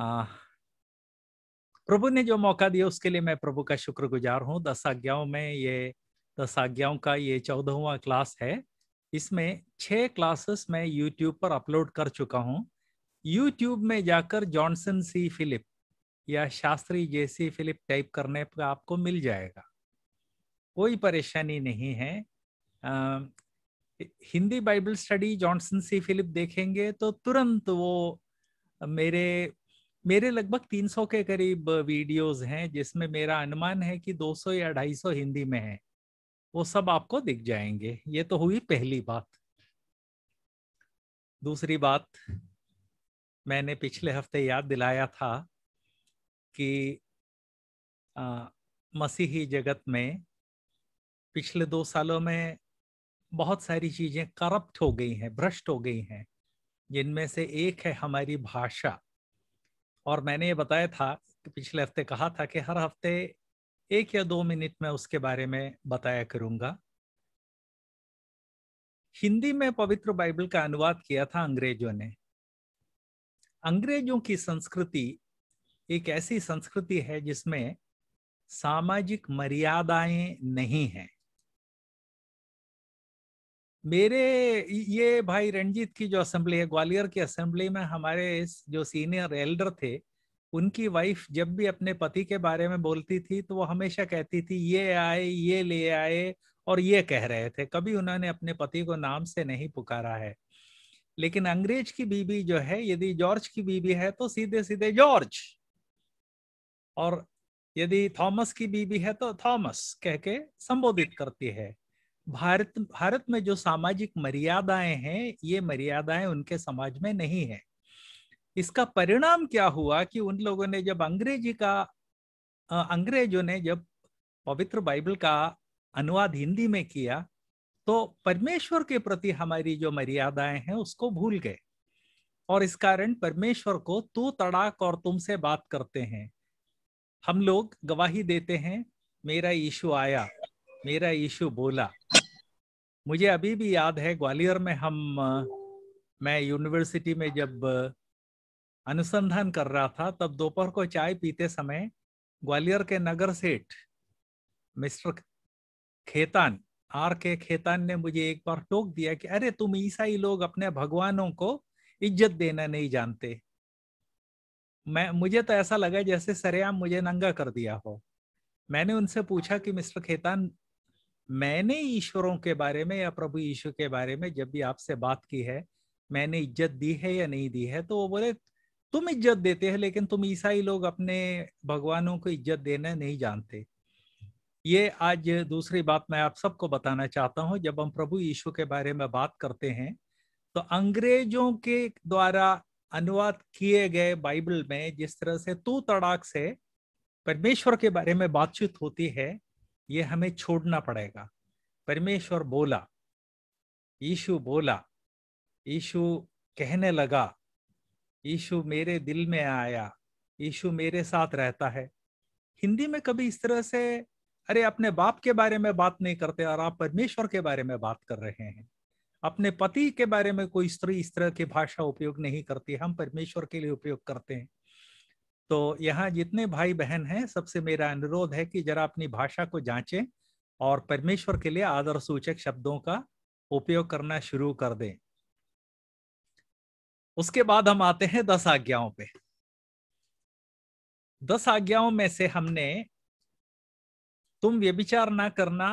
Ah, प्रभु ने जो मौका दिया उसके लिए मैं प्रभु का शुक्रगुजार हूँ दस आज्ञाओं में ये दस आज्ञाओं का ये चौदहवा क्लास है इसमें छह क्लासेस मैं यूट्यूब पर अपलोड कर चुका हूँ यूट्यूब में जाकर जॉनसन सी फिलिप या Shastri J C Philip type करने पर आपको मिल जाएगा कोई परेशानी नहीं है आ, Hindi Bible study Johnson C Philip देखेंगे तो तुरंत वो मेरे मेरे लगभग 300 के करीब वीडियोस हैं जिसमें मेरा अनुमान है कि 200 या 250 हिंदी में है वो सब आपको दिख जाएंगे ये तो हुई पहली बात दूसरी बात मैंने पिछले हफ्ते याद दिलाया था कि आ, मसीही जगत में पिछले दो सालों में बहुत सारी चीज़ें करप्ट हो गई हैं भ्रष्ट हो गई हैं जिनमें से एक है हमारी भाषा और मैंने ये बताया था कि पिछले हफ्ते कहा था कि हर हफ्ते एक या दो मिनट में उसके बारे में बताया करूंगा हिंदी में पवित्र बाइबल का अनुवाद किया था अंग्रेजों ने अंग्रेजों की संस्कृति एक ऐसी संस्कृति है जिसमें सामाजिक मर्यादाएं नहीं हैं मेरे ये भाई रणजीत की जो असेंबली है ग्वालियर की असेंबली में हमारे जो सीनियर एल्डर थे उनकी वाइफ जब भी अपने पति के बारे में बोलती थी तो वो हमेशा कहती थी ये आए ये ले आए और ये कह रहे थे कभी उन्होंने अपने पति को नाम से नहीं पुकारा है लेकिन अंग्रेज की बीबी जो है यदि जॉर्ज की बीबी है तो सीधे सीधे जॉर्ज और यदि थॉमस की बीबी है तो थॉमस कह के संबोधित करती है भारत भारत में जो सामाजिक मर्यादाएं हैं ये मर्यादाएं उनके समाज में नहीं है इसका परिणाम क्या हुआ कि उन लोगों ने जब अंग्रेजी का अंग्रेजों ने जब पवित्र बाइबल का अनुवाद हिंदी में किया तो परमेश्वर के प्रति हमारी जो मर्यादाएं हैं उसको भूल गए और इस कारण परमेश्वर को तू तड़ाक और तुमसे बात करते हैं हम लोग गवाही देते हैं मेरा यीशु आया मेरा यीशु बोला मुझे अभी भी याद है ग्वालियर में हम मैं यूनिवर्सिटी में जब अनुसंधान कर रहा था तब दोपहर को चाय पीते समय ग्वालियर के नगर सेठ मिस्टर खेतान आर के खेतान ने मुझे एक बार टोक दिया कि अरे तुम ईसाई लोग अपने भगवानों को इज्जत देना नहीं जानते मैं मुझे तो ऐसा लगा जैसे सरेआम मुझे नंगा कर दिया हो मैंने उनसे पूछा कि मिस्टर खेतान मैंने ईश्वरों के बारे में या प्रभु यीशु के बारे में जब भी आपसे बात की है मैंने इज्जत दी है या नहीं दी है तो वो बोले तुम इज्जत देते हैं लेकिन तुम ईसाई लोग अपने भगवानों को इज्जत देना नहीं जानते ये आज दूसरी बात मैं आप सबको बताना चाहता हूँ जब हम प्रभु यीशु के बारे में बात करते हैं तो अंग्रेजों के द्वारा अनुवाद किए गए बाइबल में जिस तरह से तू तड़ाक से परमेश्वर के बारे में बातचीत होती है ये हमें छोड़ना पड़ेगा परमेश्वर बोला यीशु बोला यीशु कहने लगा यीशु मेरे दिल में आया यीशु मेरे साथ रहता है हिंदी में कभी इस तरह से अरे अपने बाप के बारे में बात नहीं करते और आप परमेश्वर के बारे में बात कर रहे हैं अपने पति के बारे में कोई स्त्री इस तरह की भाषा उपयोग नहीं करती हम परमेश्वर के लिए उपयोग करते हैं तो यहाँ जितने भाई बहन हैं सबसे मेरा अनुरोध है कि जरा अपनी भाषा को जांचें और परमेश्वर के लिए आदर सूचक शब्दों का उपयोग करना शुरू कर दें उसके बाद हम आते हैं दस आज्ञाओं पे दस आज्ञाओं में से हमने तुम व्यभिचार ना करना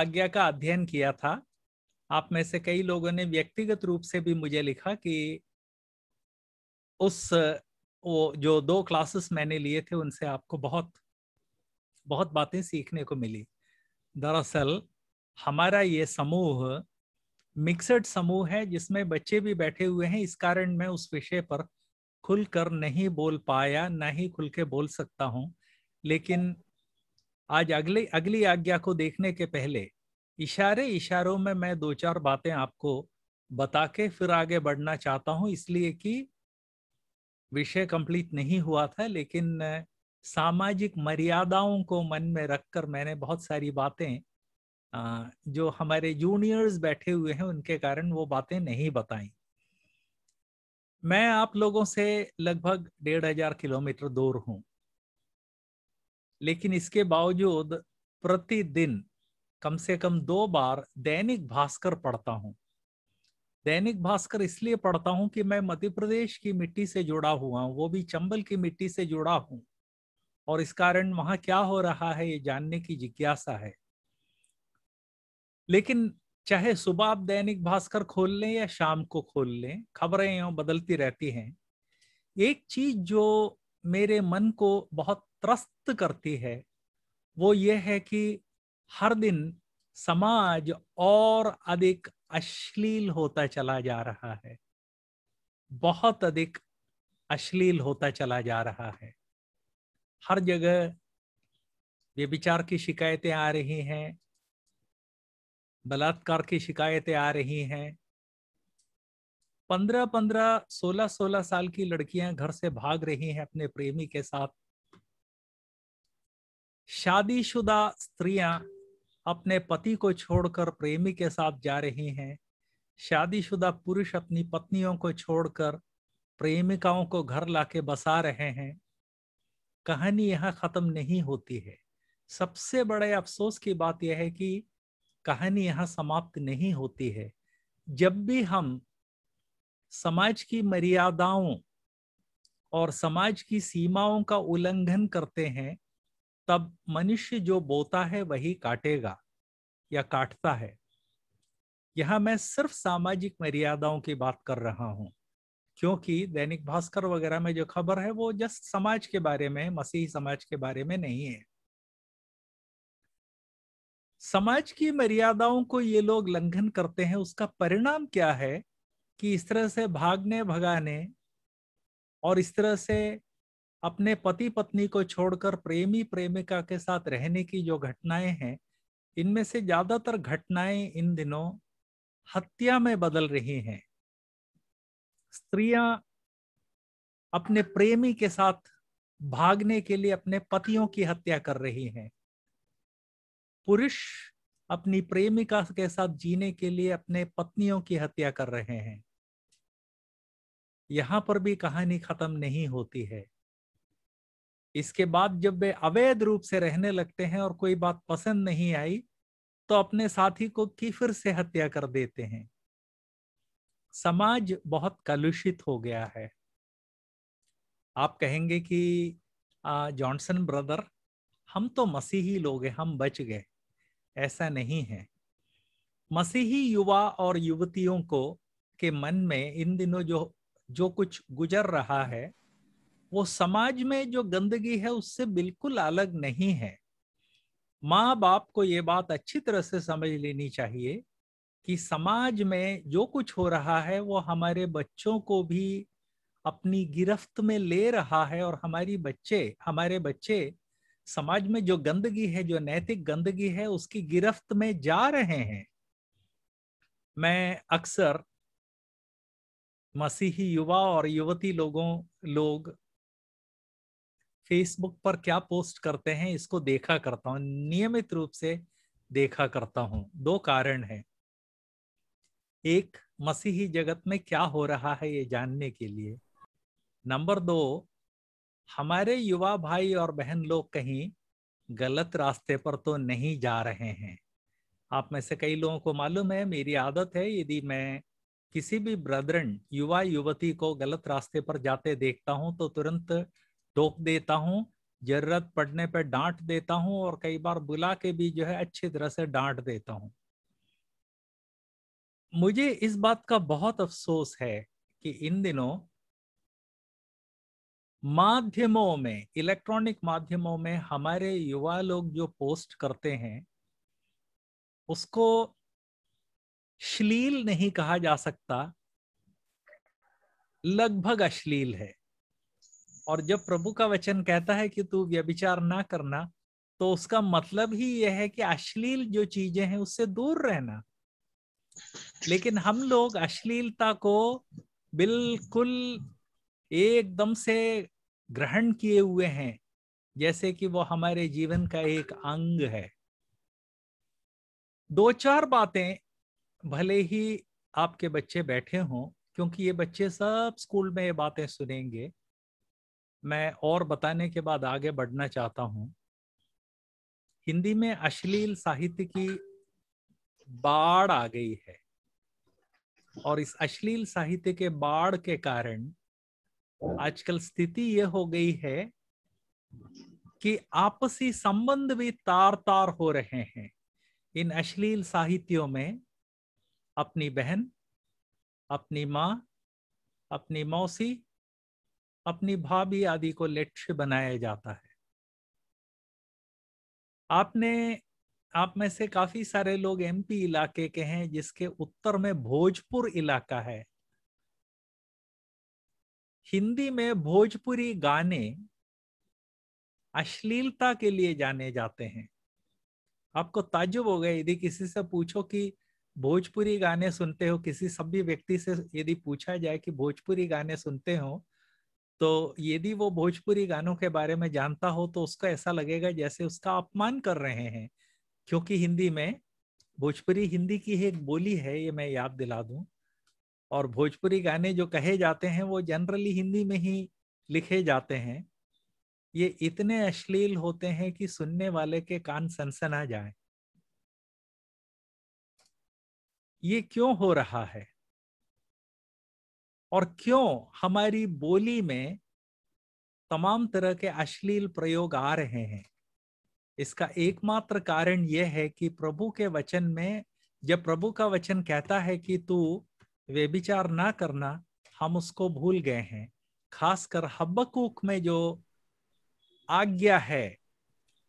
आज्ञा का अध्ययन किया था आप में से कई लोगों ने व्यक्तिगत रूप से भी मुझे लिखा कि उस वो जो दो क्लासेस मैंने लिए थे उनसे आपको बहुत बहुत बातें सीखने को मिली दरअसल हमारा ये समूह मिक्सड समूह है जिसमें बच्चे भी बैठे हुए हैं इस कारण मैं उस विषय पर खुल कर नहीं बोल पाया ना ही खुल के बोल सकता हूँ लेकिन आज अगले अगली आज्ञा को देखने के पहले इशारे इशारों में मैं दो चार बातें आपको बता के फिर आगे बढ़ना चाहता हूँ इसलिए कि विषय कंप्लीट नहीं हुआ था लेकिन सामाजिक मर्यादाओं को मन में रखकर मैंने बहुत सारी बातें जो हमारे जूनियर्स बैठे हुए हैं उनके कारण वो बातें नहीं बताई मैं आप लोगों से लगभग डेढ़ हजार किलोमीटर दूर हूँ लेकिन इसके बावजूद प्रतिदिन कम से कम दो बार दैनिक भास्कर पढ़ता हूँ दैनिक भास्कर इसलिए पढ़ता हूं कि मैं मध्य प्रदेश की मिट्टी से जुड़ा हुआ हूँ वो भी चंबल की मिट्टी से जुड़ा हूँ और इस कारण वहां क्या हो रहा है ये जानने की जिज्ञासा है लेकिन चाहे सुबह आप दैनिक भास्कर खोल लें या शाम को खोल लें खबरें बदलती रहती हैं एक चीज जो मेरे मन को बहुत त्रस्त करती है वो ये है कि हर दिन समाज और अधिक अश्लील होता चला जा रहा है बहुत अधिक अश्लील होता चला जा रहा है हर जगह विचार की शिकायतें आ रही हैं बलात्कार की शिकायतें आ रही हैं पंद्रह पंद्रह सोलह सोलह साल की लड़कियां घर से भाग रही हैं अपने प्रेमी के साथ शादीशुदा स्त्रियां अपने पति को छोड़कर प्रेमी के साथ जा रही हैं शादीशुदा पुरुष अपनी पत्नियों को छोड़कर प्रेमिकाओं को घर लाके बसा रहे हैं कहानी यहाँ ख़त्म नहीं होती है सबसे बड़े अफसोस की बात यह है कि कहानी यहाँ समाप्त नहीं होती है जब भी हम समाज की मर्यादाओं और समाज की सीमाओं का उल्लंघन करते हैं तब मनुष्य जो बोता है वही काटेगा या काटता है यह मैं सिर्फ सामाजिक मर्यादाओं की बात कर रहा हूं क्योंकि दैनिक भास्कर वगैरह में जो खबर है वो जस्ट समाज के बारे में मसीही समाज के बारे में नहीं है समाज की मर्यादाओं को ये लोग लंघन करते हैं उसका परिणाम क्या है कि इस तरह से भागने भगाने और इस तरह से अपने पति पत्नी को छोड़कर प्रेमी प्रेमिका के साथ रहने की जो घटनाएं हैं इनमें से ज्यादातर घटनाएं इन दिनों हत्या में बदल रही हैं स्त्रियां अपने प्रेमी के साथ भागने के लिए अपने पतियों की हत्या कर रही हैं पुरुष अपनी प्रेमिका के साथ जीने के लिए अपने पत्नियों की हत्या कर रहे हैं यहां पर भी कहानी खत्म नहीं होती है इसके बाद जब वे अवैध रूप से रहने लगते हैं और कोई बात पसंद नहीं आई तो अपने साथी को किफिर से हत्या कर देते हैं समाज बहुत कलुषित हो गया है आप कहेंगे कि जॉनसन ब्रदर हम तो मसीही लोग हैं हम बच गए ऐसा नहीं है मसीही युवा और युवतियों को के मन में इन दिनों जो जो कुछ गुजर रहा है वो समाज में जो गंदगी है उससे बिल्कुल अलग नहीं है माँ बाप को ये बात अच्छी तरह से समझ लेनी चाहिए कि समाज में जो कुछ हो रहा है वो हमारे बच्चों को भी अपनी गिरफ्त में ले रहा है और हमारी बच्चे हमारे बच्चे समाज में जो गंदगी है जो नैतिक गंदगी है उसकी गिरफ्त में जा रहे हैं मैं अक्सर मसीही युवा और युवती लोगों लोग फेसबुक पर क्या पोस्ट करते हैं इसको देखा करता हूं नियमित रूप से देखा करता हूं दो कारण हैं एक मसीही जगत में क्या हो रहा है ये जानने के लिए नंबर दो हमारे युवा भाई और बहन लोग कहीं गलत रास्ते पर तो नहीं जा रहे हैं आप में से कई लोगों को मालूम है मेरी आदत है यदि मैं किसी भी ब्रदरन युवा युवती को गलत रास्ते पर जाते देखता हूं तो तुरंत टोक देता हूँ जरूरत पड़ने पर डांट देता हूँ और कई बार बुला के भी जो है अच्छी तरह से डांट देता हूँ मुझे इस बात का बहुत अफसोस है कि इन दिनों माध्यमों में इलेक्ट्रॉनिक माध्यमों में हमारे युवा लोग जो पोस्ट करते हैं उसको श्लील नहीं कहा जा सकता लगभग अश्लील है और जब प्रभु का वचन कहता है कि तू व्यभिचार ना करना तो उसका मतलब ही यह है कि अश्लील जो चीजें हैं उससे दूर रहना लेकिन हम लोग अश्लीलता को बिल्कुल एकदम से ग्रहण किए हुए हैं जैसे कि वो हमारे जीवन का एक अंग है दो चार बातें भले ही आपके बच्चे बैठे हों क्योंकि ये बच्चे सब स्कूल में ये बातें सुनेंगे मैं और बताने के बाद आगे बढ़ना चाहता हूं हिंदी में अश्लील साहित्य की बाढ़ आ गई है और इस अश्लील साहित्य के बाढ़ के कारण आजकल स्थिति यह हो गई है कि आपसी संबंध भी तार तार हो रहे हैं इन अश्लील साहित्यों में अपनी बहन अपनी माँ अपनी मौसी अपनी भाभी आदि को लक्ष्य बनाया जाता है आपने आप में से काफी सारे लोग एमपी इलाके के हैं जिसके उत्तर में भोजपुर इलाका है हिंदी में भोजपुरी गाने अश्लीलता के लिए जाने जाते हैं आपको ताजुब हो गया यदि किसी से पूछो कि भोजपुरी गाने सुनते हो किसी सभी व्यक्ति से यदि पूछा जाए कि भोजपुरी गाने सुनते हो तो यदि वो भोजपुरी गानों के बारे में जानता हो तो उसको ऐसा लगेगा जैसे उसका अपमान कर रहे हैं क्योंकि हिंदी में भोजपुरी हिंदी की एक बोली है ये मैं याद दिला दूं और भोजपुरी गाने जो कहे जाते हैं वो जनरली हिंदी में ही लिखे जाते हैं ये इतने अश्लील होते हैं कि सुनने वाले के कान सनसना जाए ये क्यों हो रहा है और क्यों हमारी बोली में तमाम तरह के अश्लील प्रयोग आ रहे हैं इसका एकमात्र कारण यह है कि प्रभु के वचन में जब प्रभु का वचन कहता है कि तू वे विचार ना करना हम उसको भूल गए हैं खासकर हब्बकूक में जो आज्ञा है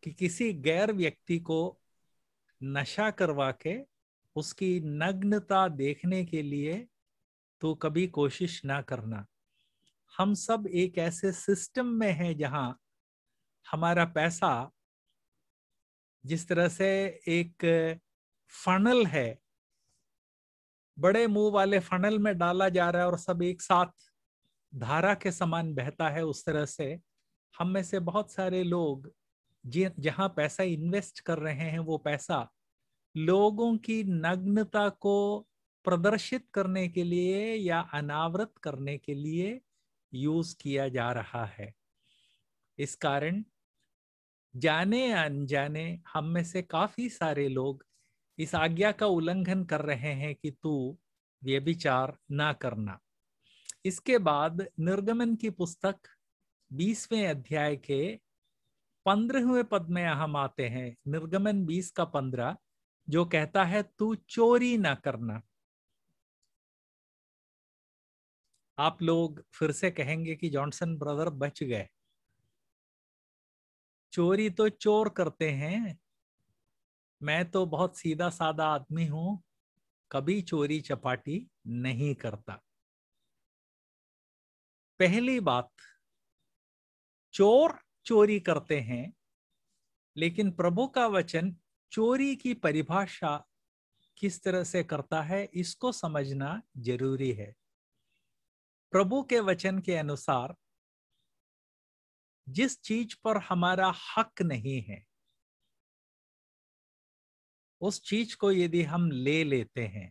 कि किसी गैर व्यक्ति को नशा करवा के उसकी नग्नता देखने के लिए तो कभी कोशिश ना करना हम सब एक ऐसे सिस्टम में हैं जहां हमारा पैसा जिस तरह से एक फनल है बड़े मुंह वाले फनल में डाला जा रहा है और सब एक साथ धारा के समान बहता है उस तरह से हम में से बहुत सारे लोग जहां जहाँ पैसा इन्वेस्ट कर रहे हैं वो पैसा लोगों की नग्नता को प्रदर्शित करने के लिए या अनावृत करने के लिए यूज किया जा रहा है इस कारण जाने या अनजाने हम में से काफी सारे लोग इस आज्ञा का उल्लंघन कर रहे हैं कि तू ये विचार ना करना इसके बाद निर्गमन की पुस्तक बीसवें अध्याय के पंद्रहवें पद में हम आते हैं निर्गमन बीस का पंद्रह जो कहता है तू चोरी ना करना आप लोग फिर से कहेंगे कि जॉनसन ब्रदर बच गए चोरी तो चोर करते हैं मैं तो बहुत सीधा साधा आदमी हूं कभी चोरी चपाटी नहीं करता पहली बात चोर चोरी करते हैं लेकिन प्रभु का वचन चोरी की परिभाषा किस तरह से करता है इसको समझना जरूरी है प्रभु के वचन के अनुसार जिस चीज पर हमारा हक नहीं है उस चीज को यदि हम ले लेते हैं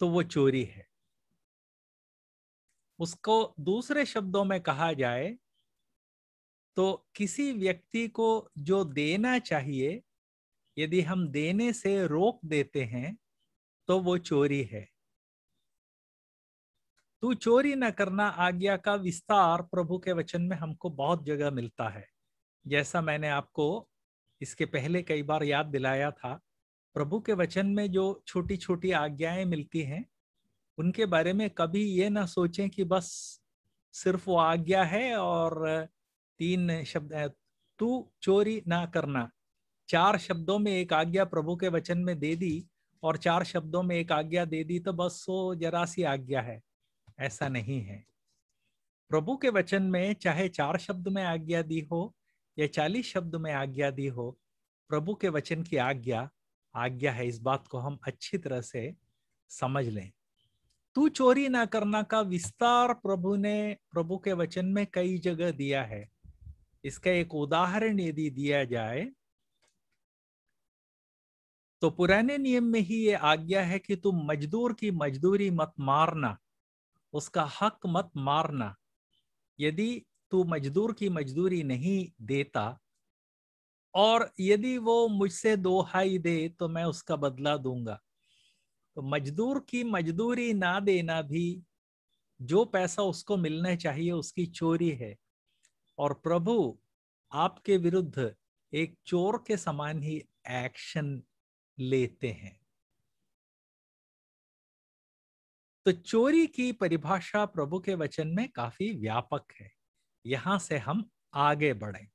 तो वो चोरी है उसको दूसरे शब्दों में कहा जाए तो किसी व्यक्ति को जो देना चाहिए यदि हम देने से रोक देते हैं तो वो चोरी है तू चोरी न करना आज्ञा का विस्तार प्रभु के वचन में हमको बहुत जगह मिलता है जैसा मैंने आपको इसके पहले कई बार याद दिलाया था प्रभु के वचन में जो छोटी छोटी आज्ञाएं मिलती हैं उनके बारे में कभी ये ना सोचें कि बस सिर्फ वो आज्ञा है और तीन शब्द तू चोरी ना करना चार शब्दों में एक आज्ञा प्रभु के वचन में दे दी और चार शब्दों में एक आज्ञा दे दी तो बस वो जरा सी आज्ञा है ऐसा नहीं है प्रभु के वचन में चाहे चार शब्द में आज्ञा दी हो या चालीस शब्द में आज्ञा दी हो प्रभु के वचन की आज्ञा आज्ञा है इस बात को हम अच्छी तरह से समझ लें तू चोरी ना करना का विस्तार प्रभु ने प्रभु के वचन में कई जगह दिया है इसका एक उदाहरण यदि दिया जाए तो पुराने नियम में ही ये आज्ञा है कि तुम मजदूर की मजदूरी मत मारना उसका हक मत मारना यदि तू मजदूर की मजदूरी नहीं देता और यदि वो मुझसे दोहाई दे तो मैं उसका बदला दूंगा तो मजदूर की मजदूरी ना देना भी जो पैसा उसको मिलना चाहिए उसकी चोरी है और प्रभु आपके विरुद्ध एक चोर के समान ही एक्शन लेते हैं तो चोरी की परिभाषा प्रभु के वचन में काफी व्यापक है यहां से हम आगे बढ़े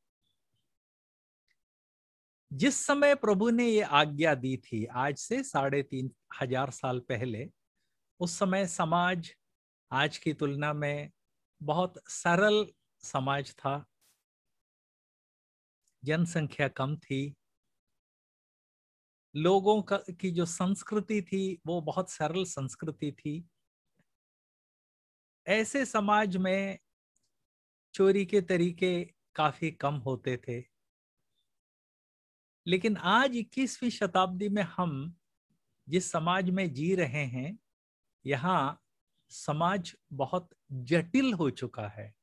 जिस समय प्रभु ने ये आज्ञा दी थी आज से साढ़े तीन हजार साल पहले उस समय समाज आज की तुलना में बहुत सरल समाज था जनसंख्या कम थी लोगों का की जो संस्कृति थी वो बहुत सरल संस्कृति थी ऐसे समाज में चोरी के तरीके काफी कम होते थे लेकिन आज 21वीं शताब्दी में हम जिस समाज में जी रहे हैं यहाँ समाज बहुत जटिल हो चुका है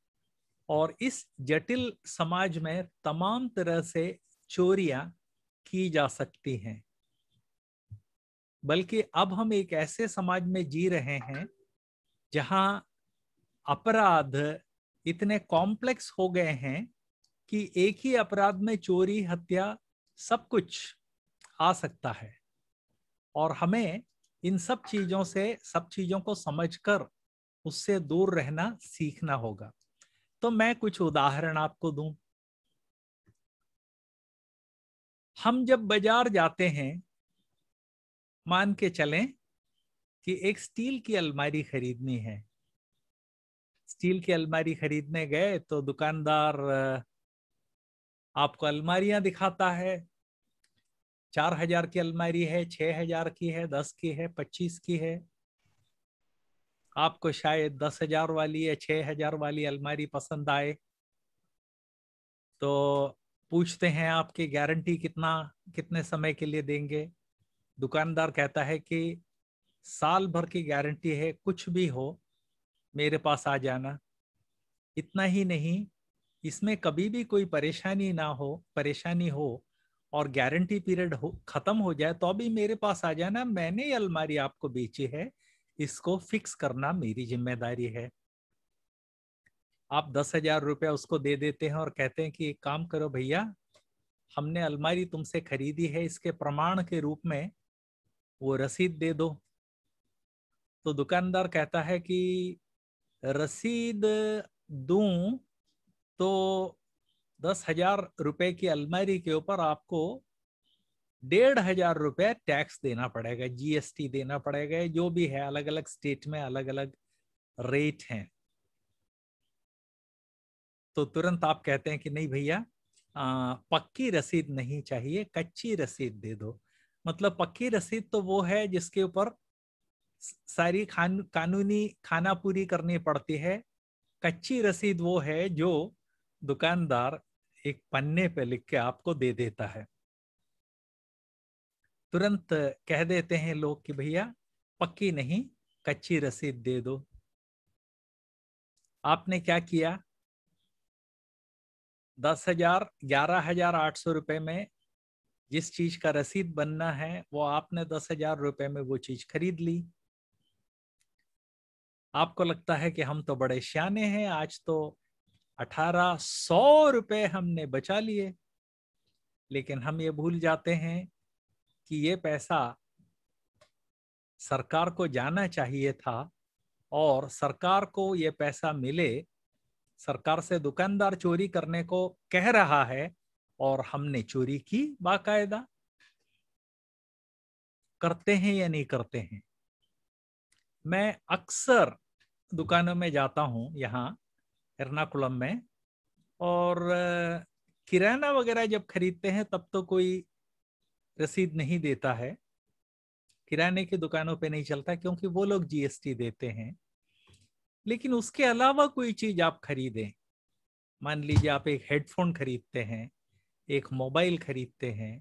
और इस जटिल समाज में तमाम तरह से चोरियां की जा सकती हैं बल्कि अब हम एक ऐसे समाज में जी रहे हैं जहां अपराध इतने कॉम्प्लेक्स हो गए हैं कि एक ही अपराध में चोरी हत्या सब कुछ आ सकता है और हमें इन सब चीजों से सब चीजों को समझकर उससे दूर रहना सीखना होगा तो मैं कुछ उदाहरण आपको दूं हम जब बाजार जाते हैं मान के चलें कि एक स्टील की अलमारी खरीदनी है स्टील की अलमारी खरीदने गए तो दुकानदार आपको अलमारियां दिखाता है चार हजार की अलमारी है छह हजार की है दस की है पच्चीस की है आपको शायद दस हजार वाली या छह हजार वाली अलमारी पसंद आए तो पूछते हैं आपकी गारंटी कितना कितने समय के लिए देंगे दुकानदार कहता है कि साल भर की गारंटी है कुछ भी हो मेरे पास आ जाना इतना ही नहीं इसमें कभी भी कोई परेशानी ना हो परेशानी हो और गारंटी पीरियड हो खत्म हो जाए तो अभी मेरे पास आ जाना मैंने ये अलमारी आपको बेची है इसको फिक्स करना मेरी जिम्मेदारी है आप दस हजार रुपया उसको दे देते हैं और कहते हैं कि एक काम करो भैया हमने अलमारी तुमसे खरीदी है इसके प्रमाण के रूप में वो रसीद दे दो तो दुकानदार कहता है कि रसीद दूं तो दस हजार रुपये की अलमारी के ऊपर आपको डेढ़ हजार रुपये टैक्स देना पड़ेगा जीएसटी देना पड़ेगा जो भी है अलग अलग स्टेट में अलग अलग रेट हैं तो तुरंत आप कहते हैं कि नहीं भैया पक्की रसीद नहीं चाहिए कच्ची रसीद दे दो मतलब पक्की रसीद तो वो है जिसके ऊपर सारी खान कानूनी खाना पूरी करनी पड़ती है कच्ची रसीद वो है जो दुकानदार एक पन्ने पे लिख के आपको दे देता है तुरंत कह देते हैं लोग कि भैया पक्की नहीं कच्ची रसीद दे दो आपने क्या किया दस हजार ग्यारह हजार आठ सौ रुपये में जिस चीज का रसीद बनना है वो आपने दस हजार रुपये में वो चीज खरीद ली आपको लगता है कि हम तो बड़े श्याने हैं आज तो अठारह सौ रुपये हमने बचा लिए लेकिन हम ये भूल जाते हैं कि ये पैसा सरकार को जाना चाहिए था और सरकार को ये पैसा मिले सरकार से दुकानदार चोरी करने को कह रहा है और हमने चोरी की बाकायदा करते हैं या नहीं करते हैं मैं अक्सर दुकानों में जाता हूँ यहाँ एर्नाकुलम में और किराना वगैरह जब खरीदते हैं तब तो कोई रसीद नहीं देता है किराने की दुकानों पे नहीं चलता क्योंकि वो लोग जीएसटी देते हैं लेकिन उसके अलावा कोई चीज आप खरीदें मान लीजिए आप एक हेडफोन खरीदते हैं एक मोबाइल खरीदते हैं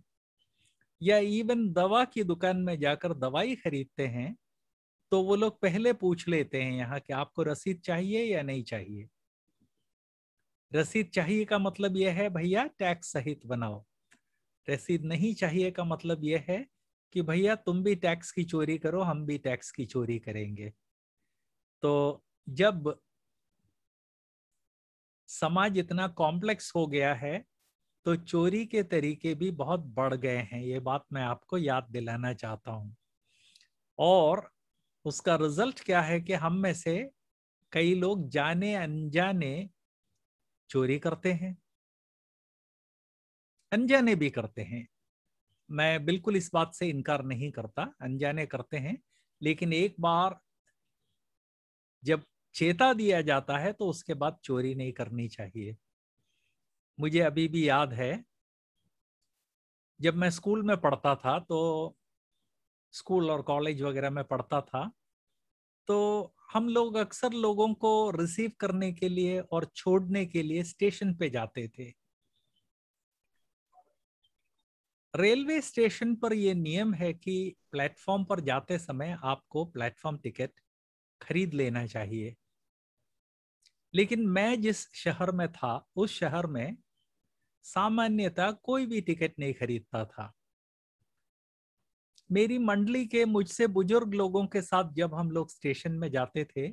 या इवन दवा की दुकान में जाकर दवाई खरीदते हैं तो वो लोग पहले पूछ लेते हैं यहाँ कि आपको रसीद चाहिए या नहीं चाहिए रसीद चाहिए का मतलब यह है भैया टैक्स सहित बनाओ रसीद नहीं चाहिए का मतलब यह है कि भैया तुम भी टैक्स की चोरी करो हम भी टैक्स की चोरी करेंगे तो जब समाज इतना कॉम्प्लेक्स हो गया है तो चोरी के तरीके भी बहुत बढ़ गए हैं ये बात मैं आपको याद दिलाना चाहता हूं और उसका रिजल्ट क्या है कि हम में से कई लोग जाने अनजाने चोरी करते हैं अनजाने भी करते हैं मैं बिल्कुल इस बात से इनकार नहीं करता अनजाने करते हैं लेकिन एक बार जब चेता दिया जाता है तो उसके बाद चोरी नहीं करनी चाहिए मुझे अभी भी याद है जब मैं स्कूल में पढ़ता था तो स्कूल और कॉलेज वगैरह में पढ़ता था तो हम लोग अक्सर लोगों को रिसीव करने के लिए और छोड़ने के लिए स्टेशन पे जाते थे रेलवे स्टेशन पर यह नियम है कि प्लेटफॉर्म पर जाते समय आपको प्लेटफॉर्म टिकट खरीद लेना चाहिए लेकिन मैं जिस शहर में था उस शहर में सामान्यतः कोई भी टिकट नहीं खरीदता था मेरी मंडली के मुझसे बुजुर्ग लोगों के साथ जब हम लोग स्टेशन में जाते थे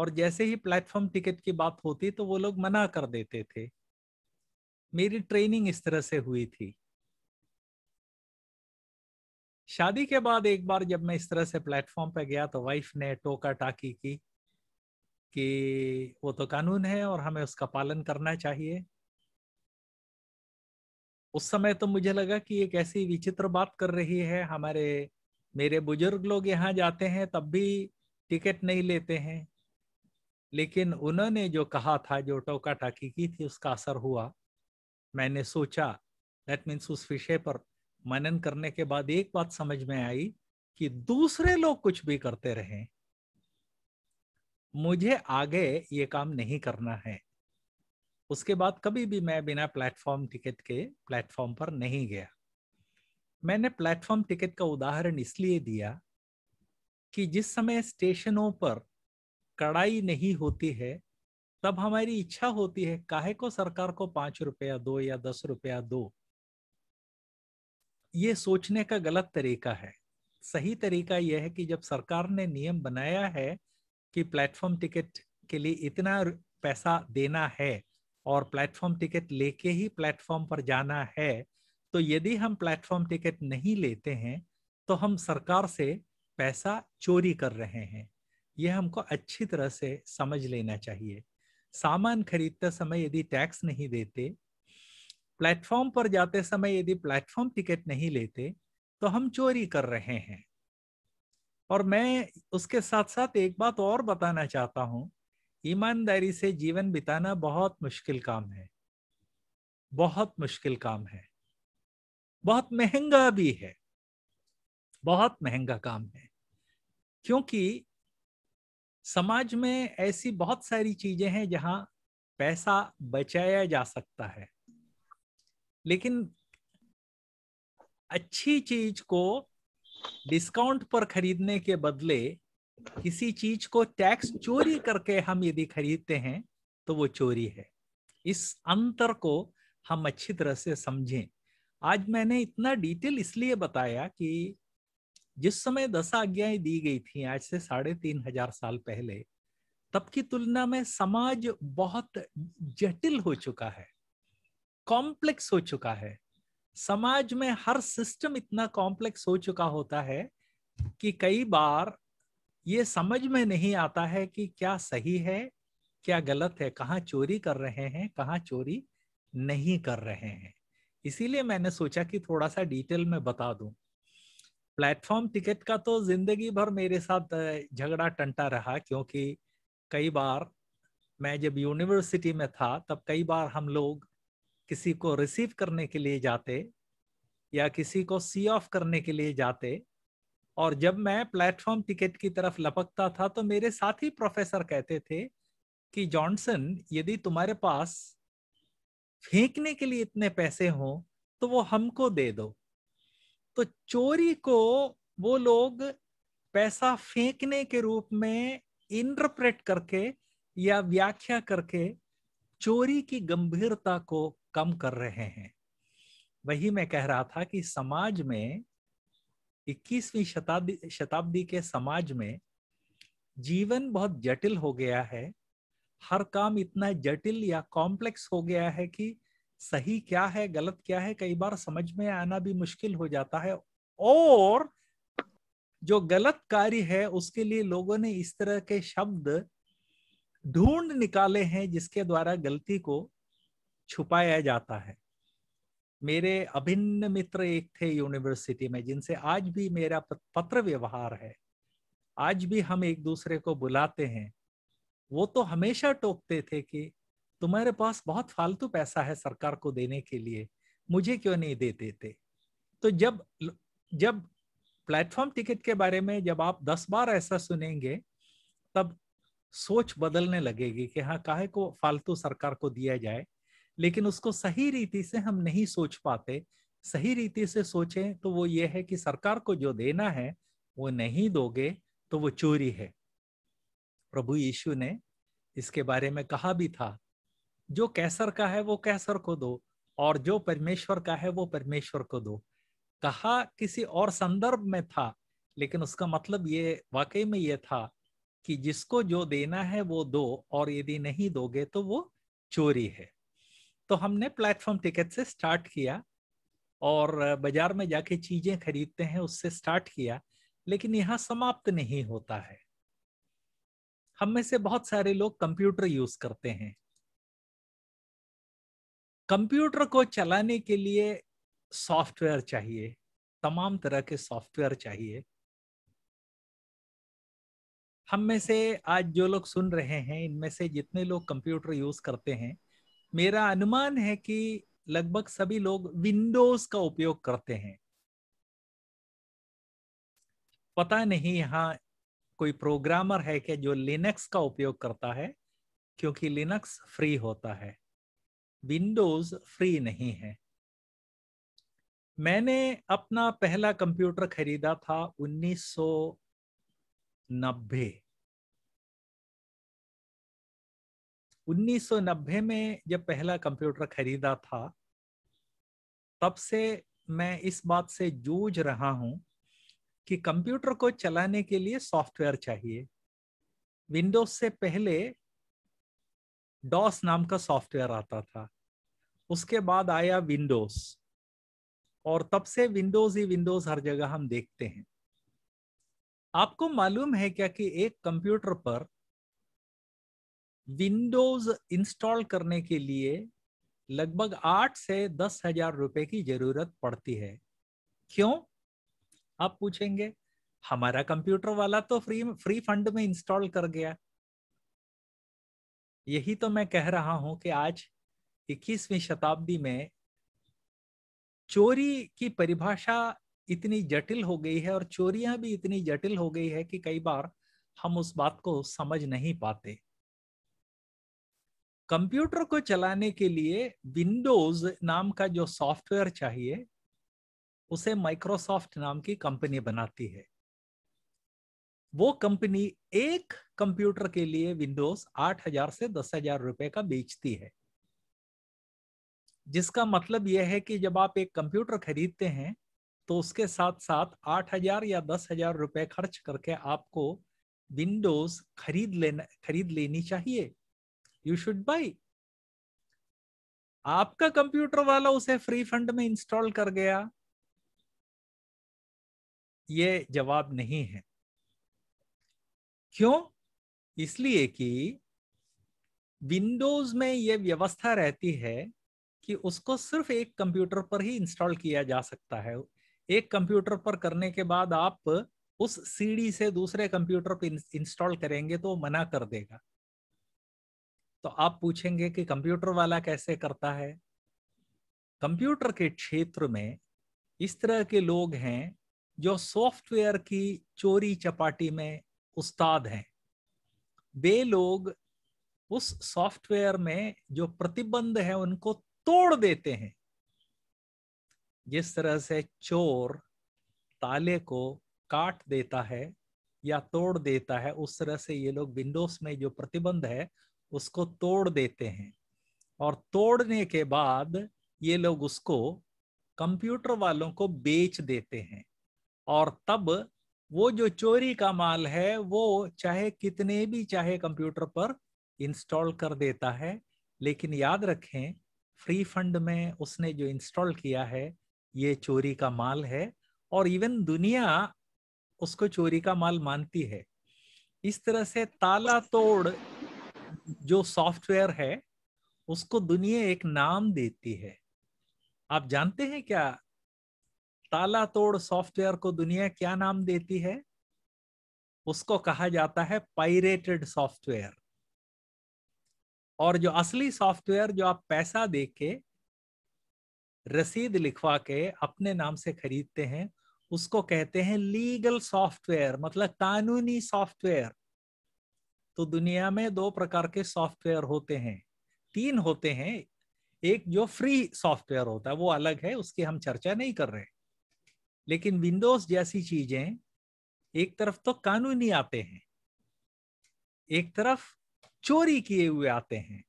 और जैसे ही प्लेटफॉर्म टिकट की बात होती तो वो लोग मना कर देते थे मेरी ट्रेनिंग इस तरह से हुई थी शादी के बाद एक बार जब मैं इस तरह से प्लेटफॉर्म पे गया तो वाइफ ने टोका टाकी की कि वो तो कानून है और हमें उसका पालन करना चाहिए उस समय तो मुझे लगा कि एक ऐसी विचित्र बात कर रही है हमारे मेरे बुजुर्ग लोग यहाँ जाते हैं तब भी टिकट नहीं लेते हैं लेकिन उन्होंने जो कहा था जो टोका टाकी की थी उसका असर हुआ मैंने सोचा दैट मीन्स उस विषय पर मनन करने के बाद एक बात समझ में आई कि दूसरे लोग कुछ भी करते रहे मुझे आगे ये काम नहीं करना है उसके बाद कभी भी मैं बिना प्लेटफॉर्म टिकट के प्लेटफॉर्म पर नहीं गया मैंने प्लेटफॉर्म टिकट का उदाहरण इसलिए दिया कि जिस समय स्टेशनों पर कड़ाई नहीं होती है तब हमारी इच्छा होती है काहे को सरकार को पांच रुपया दो या दस रुपया दो ये सोचने का गलत तरीका है सही तरीका यह है कि जब सरकार ने नियम बनाया है कि प्लेटफॉर्म टिकट के लिए इतना पैसा देना है और प्लेटफॉर्म टिकट लेके ही प्लेटफॉर्म पर जाना है तो यदि हम प्लेटफॉर्म टिकट नहीं लेते हैं तो हम सरकार से पैसा चोरी कर रहे हैं यह हमको अच्छी तरह से समझ लेना चाहिए सामान खरीदते समय यदि टैक्स नहीं देते प्लेटफॉर्म पर जाते समय यदि प्लेटफॉर्म टिकट नहीं लेते तो हम चोरी कर रहे हैं और मैं उसके साथ साथ एक बात और बताना चाहता हूँ ईमानदारी से जीवन बिताना बहुत मुश्किल काम है बहुत मुश्किल काम है बहुत महंगा भी है बहुत महंगा काम है क्योंकि समाज में ऐसी बहुत सारी चीजें हैं जहां पैसा बचाया जा सकता है लेकिन अच्छी चीज को डिस्काउंट पर खरीदने के बदले किसी चीज को टैक्स चोरी करके हम यदि खरीदते हैं तो वो चोरी है इस अंतर को हम अच्छी तरह से समझें आज मैंने इतना डिटेल इसलिए बताया कि जिस समय दस आज्ञाएं दी गई थी आज से साढ़े तीन हजार साल पहले तब की तुलना में समाज बहुत जटिल हो चुका है कॉम्प्लेक्स हो चुका है समाज में हर सिस्टम इतना कॉम्प्लेक्स हो चुका होता है कि कई बार ये समझ में नहीं आता है कि क्या सही है क्या गलत है कहाँ चोरी कर रहे हैं कहाँ चोरी नहीं कर रहे हैं इसीलिए मैंने सोचा कि थोड़ा सा डिटेल में बता दूं प्लेटफॉर्म टिकट का तो जिंदगी भर मेरे साथ झगड़ा टंटा रहा क्योंकि कई बार मैं जब यूनिवर्सिटी में था तब कई बार हम लोग किसी को रिसीव करने के लिए जाते या किसी को सी ऑफ करने के लिए जाते और जब मैं प्लेटफॉर्म टिकट की तरफ लपकता था तो मेरे साथी प्रोफेसर कहते थे कि जॉनसन यदि तुम्हारे पास फेंकने के लिए इतने पैसे हों तो वो हमको दे दो तो चोरी को वो लोग पैसा फेंकने के रूप में इंटरप्रेट करके या व्याख्या करके चोरी की गंभीरता को कम कर रहे हैं वही मैं कह रहा था कि समाज में इक्कीसवीं शताब्दी शताब्दी के समाज में जीवन बहुत जटिल हो गया है हर काम इतना जटिल या कॉम्प्लेक्स हो गया है कि सही क्या है गलत क्या है कई बार समझ में आना भी मुश्किल हो जाता है और जो गलत कार्य है उसके लिए लोगों ने इस तरह के शब्द ढूंढ निकाले हैं जिसके द्वारा गलती को छुपाया जाता है मेरे अभिन्न मित्र एक थे यूनिवर्सिटी में जिनसे आज भी मेरा पत्र व्यवहार है आज भी हम एक दूसरे को बुलाते हैं वो तो हमेशा टोकते थे कि तुम्हारे पास बहुत फालतू पैसा है सरकार को देने के लिए मुझे क्यों नहीं देते थे तो जब जब प्लेटफॉर्म टिकट के बारे में जब आप दस बार ऐसा सुनेंगे तब सोच बदलने लगेगी कि हाँ काहे को फालतू सरकार को दिया जाए लेकिन उसको सही रीति से हम नहीं सोच पाते सही रीति से सोचें तो वो ये है कि सरकार को जो देना है वो नहीं दोगे तो वो चोरी है प्रभु यीशु ने इसके बारे में कहा भी था जो कैसर का है वो कैसर को दो और जो परमेश्वर का है वो परमेश्वर को दो कहा किसी और संदर्भ में था लेकिन उसका मतलब ये वाकई में ये था कि जिसको जो देना है वो दो और यदि नहीं दोगे तो वो चोरी है तो हमने प्लेटफॉर्म टिकट से स्टार्ट किया और बाजार में जाके चीजें खरीदते हैं उससे स्टार्ट किया लेकिन यहाँ समाप्त नहीं होता है हम में से बहुत सारे लोग कंप्यूटर यूज करते हैं कंप्यूटर को चलाने के लिए सॉफ्टवेयर चाहिए तमाम तरह के सॉफ्टवेयर चाहिए हम में से आज जो लोग सुन रहे हैं इनमें से जितने लोग कंप्यूटर यूज करते हैं मेरा अनुमान है कि लगभग सभी लोग विंडोज का उपयोग करते हैं पता नहीं यहाँ कोई प्रोग्रामर है क्या जो लिनक्स का उपयोग करता है क्योंकि लिनक्स फ्री होता है विंडोज फ्री नहीं है मैंने अपना पहला कंप्यूटर खरीदा था 1990 1990 में जब पहला कंप्यूटर खरीदा था तब से मैं इस बात से जूझ रहा हूँ कि कंप्यूटर को चलाने के लिए सॉफ्टवेयर चाहिए विंडोज से पहले डॉस नाम का सॉफ्टवेयर आता था उसके बाद आया विंडोज और तब से विंडोज ही विंडोज हर जगह हम देखते हैं आपको मालूम है क्या कि एक कंप्यूटर पर विंडोज इंस्टॉल करने के लिए लगभग आठ से दस हजार रुपए की जरूरत पड़ती है क्यों आप पूछेंगे हमारा कंप्यूटर वाला तो फ्री फ्री फंड में इंस्टॉल कर गया यही तो मैं कह रहा हूं कि आज 21वीं शताब्दी में चोरी की परिभाषा इतनी जटिल हो गई है और चोरियां भी इतनी जटिल हो गई है कि कई बार हम उस बात को समझ नहीं पाते कंप्यूटर को चलाने के लिए विंडोज नाम का जो सॉफ्टवेयर चाहिए उसे माइक्रोसॉफ्ट नाम की कंपनी बनाती है वो कंपनी एक कंप्यूटर के लिए विंडोज 8000 से 10000 रुपए का बेचती है जिसका मतलब यह है कि जब आप एक कंप्यूटर खरीदते हैं तो उसके साथ साथ 8000 या 10000 रुपए खर्च करके आपको विंडोज खरीद लेना खरीद लेनी चाहिए यू शुड बाई आपका कंप्यूटर वाला उसे फ्री फंड में इंस्टॉल कर गया ये जवाब नहीं है क्यों इसलिए कि विंडोज में यह व्यवस्था रहती है कि उसको सिर्फ एक कंप्यूटर पर ही इंस्टॉल किया जा सकता है एक कंप्यूटर पर करने के बाद आप उस सीडी से दूसरे कंप्यूटर पर इंस्टॉल करेंगे तो मना कर देगा तो आप पूछेंगे कि कंप्यूटर वाला कैसे करता है कंप्यूटर के क्षेत्र में इस तरह के लोग हैं जो सॉफ्टवेयर की चोरी चपाटी में उस्ताद हैं वे लोग उस सॉफ्टवेयर में जो प्रतिबंध है उनको तोड़ देते हैं जिस तरह से चोर ताले को काट देता है या तोड़ देता है उस तरह से ये लोग विंडोज में जो प्रतिबंध है उसको तोड़ देते हैं और तोड़ने के बाद ये लोग उसको कंप्यूटर वालों को बेच देते हैं और तब वो जो चोरी का माल है वो चाहे कितने भी चाहे कंप्यूटर पर इंस्टॉल कर देता है लेकिन याद रखें फ्री फंड में उसने जो इंस्टॉल किया है ये चोरी का माल है और इवन दुनिया उसको चोरी का माल मानती है इस तरह से ताला तोड़ जो सॉफ्टवेयर है उसको दुनिया एक नाम देती है आप जानते हैं क्या ताला तोड़ सॉफ्टवेयर को दुनिया क्या नाम देती है उसको कहा जाता है पायरेटेड सॉफ्टवेयर और जो असली सॉफ्टवेयर जो आप पैसा दे के रसीद लिखवा के अपने नाम से खरीदते हैं उसको कहते हैं लीगल सॉफ्टवेयर मतलब कानूनी सॉफ्टवेयर तो दुनिया में दो प्रकार के सॉफ्टवेयर होते हैं तीन होते हैं एक जो फ्री सॉफ्टवेयर होता है वो अलग है उसकी हम चर्चा नहीं कर रहे लेकिन विंडोज जैसी चीजें एक तरफ तो कानूनी आते हैं एक तरफ चोरी किए हुए आते हैं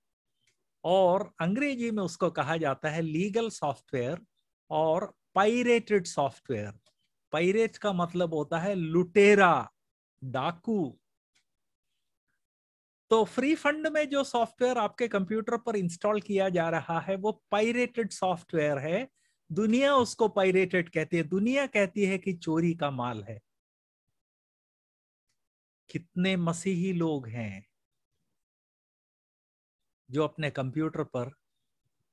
और अंग्रेजी में उसको कहा जाता है लीगल सॉफ्टवेयर और पायरेटेड सॉफ्टवेयर पायरेट का मतलब होता है लुटेरा डाकू तो फ्री फंड में जो सॉफ्टवेयर आपके कंप्यूटर पर इंस्टॉल किया जा रहा है वो पायरेटेड सॉफ्टवेयर है दुनिया उसको पायरेटेड कहती है दुनिया कहती है कि चोरी का माल है कितने मसीही लोग हैं जो अपने कंप्यूटर पर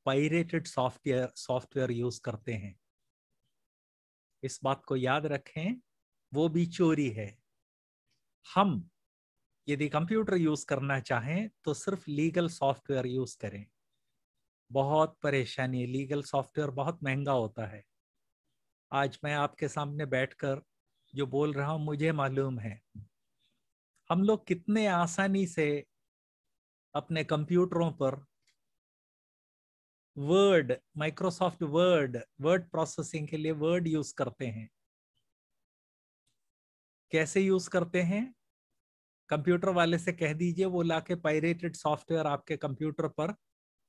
पायरेटेड सॉफ्टवेयर सॉफ्टवेयर यूज करते हैं इस बात को याद रखें वो भी चोरी है हम यदि कंप्यूटर यूज करना चाहें तो सिर्फ लीगल सॉफ्टवेयर यूज करें बहुत परेशानी लीगल सॉफ्टवेयर बहुत महंगा होता है आज मैं आपके सामने बैठकर जो बोल रहा हूं मुझे मालूम है हम लोग कितने आसानी से अपने कंप्यूटरों पर word Microsoft word word processing के लिए वर्ड यूज करते हैं कैसे यूज करते हैं कंप्यूटर वाले से कह दीजिए वो लाके पायरेटेड सॉफ्टवेयर आपके कंप्यूटर पर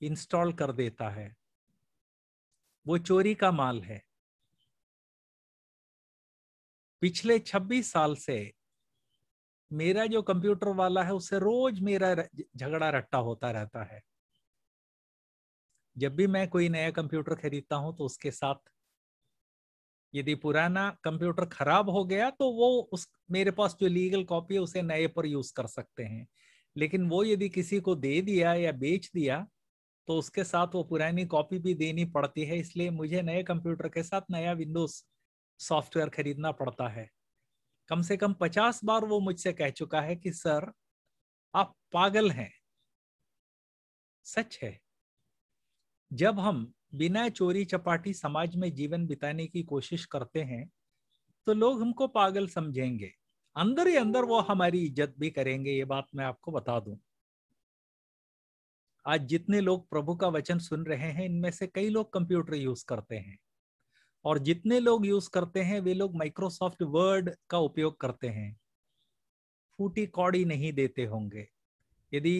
इंस्टॉल कर देता है वो चोरी का माल है पिछले 26 साल से मेरा जो कंप्यूटर वाला है उससे रोज मेरा झगड़ा रट्टा होता रहता है जब भी मैं कोई नया कंप्यूटर खरीदता हूं तो उसके साथ यदि पुराना कंप्यूटर खराब हो गया तो वो उस मेरे पास जो लीगल कॉपी है उसे नए पर यूज कर सकते हैं लेकिन वो यदि किसी को दे दिया या बेच दिया तो उसके साथ वो पुरानी कॉपी भी देनी पड़ती है इसलिए मुझे नए कंप्यूटर के साथ नया विंडोज सॉफ्टवेयर खरीदना पड़ता है कम से कम पचास बार वो मुझसे कह चुका है कि सर आप पागल हैं सच है जब हम बिना चोरी चपाटी समाज में जीवन बिताने की कोशिश करते हैं तो लोग हमको पागल समझेंगे अंदर ही अंदर वो हमारी इज्जत भी करेंगे ये बात मैं आपको बता दूं आज जितने लोग प्रभु का वचन सुन रहे हैं इनमें से कई लोग कंप्यूटर यूज करते हैं और जितने लोग यूज करते हैं वे लोग माइक्रोसॉफ्ट वर्ड का उपयोग करते हैं फूटी कौड़ी नहीं देते होंगे यदि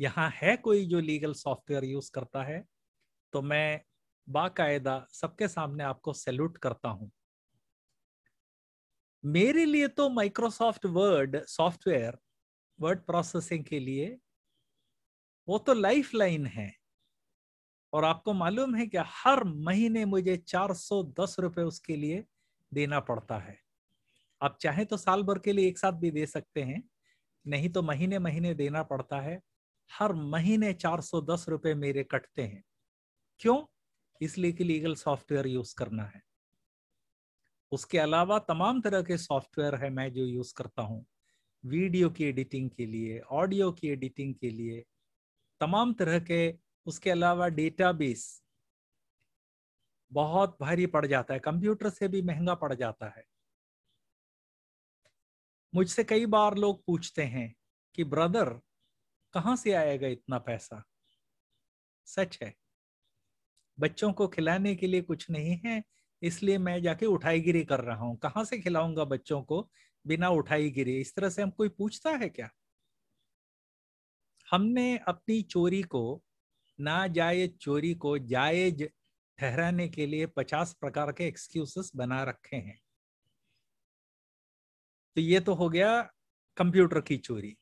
यहाँ है कोई जो लीगल सॉफ्टवेयर यूज करता है तो मैं बाकायदा सबके सामने आपको सैल्यूट करता हूं मेरे लिए तो Microsoft word software word processing के लिए वो तो लाइफ लाइन है और आपको मालूम है कि हर महीने मुझे 410 रुपए उसके लिए देना पड़ता है आप चाहे तो साल भर के लिए एक साथ भी दे सकते हैं नहीं तो महीने महीने देना पड़ता है हर महीने 410 रुपए मेरे कटते हैं क्यों इसलिए कि लीगल सॉफ्टवेयर यूज करना है उसके अलावा तमाम तरह के सॉफ्टवेयर है मैं जो यूज करता हूँ वीडियो की एडिटिंग के लिए ऑडियो की एडिटिंग के लिए तमाम तरह के उसके अलावा डेटाबेस बहुत भारी पड़ जाता है कंप्यूटर से भी महंगा पड़ जाता है मुझसे कई बार लोग पूछते हैं कि ब्रदर कहाँ से आएगा इतना पैसा सच है बच्चों को खिलाने के लिए कुछ नहीं है इसलिए मैं जाके उठाई गिरी कर रहा हूँ कहाँ से खिलाऊंगा बच्चों को बिना उठाई गिरी इस तरह से हम कोई पूछता है क्या हमने अपनी चोरी को ना जायज चोरी को जायज ठहराने के लिए पचास प्रकार के एक्सक्यूजेस बना रखे हैं तो ये तो हो गया कंप्यूटर की चोरी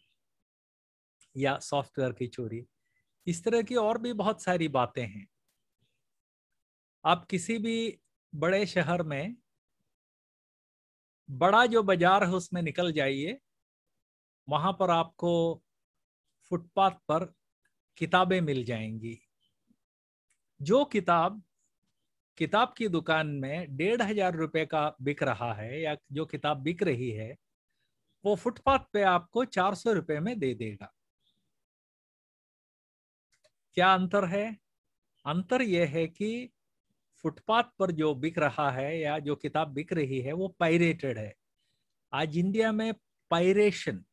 या सॉफ्टवेयर की चोरी इस तरह की और भी बहुत सारी बातें हैं आप किसी भी बड़े शहर में बड़ा जो बाजार है उसमें निकल जाइए वहां पर आपको फुटपाथ पर किताबें मिल जाएंगी जो किताब किताब की दुकान में डेढ़ हजार रुपये का बिक रहा है या जो किताब बिक रही है वो फुटपाथ पे आपको चार सौ रुपये में दे देगा क्या अंतर है अंतर यह है कि फुटपाथ पर जो बिक रहा है या जो किताब बिक रही है वो पायरेटेड है आज इंडिया में पायरेशन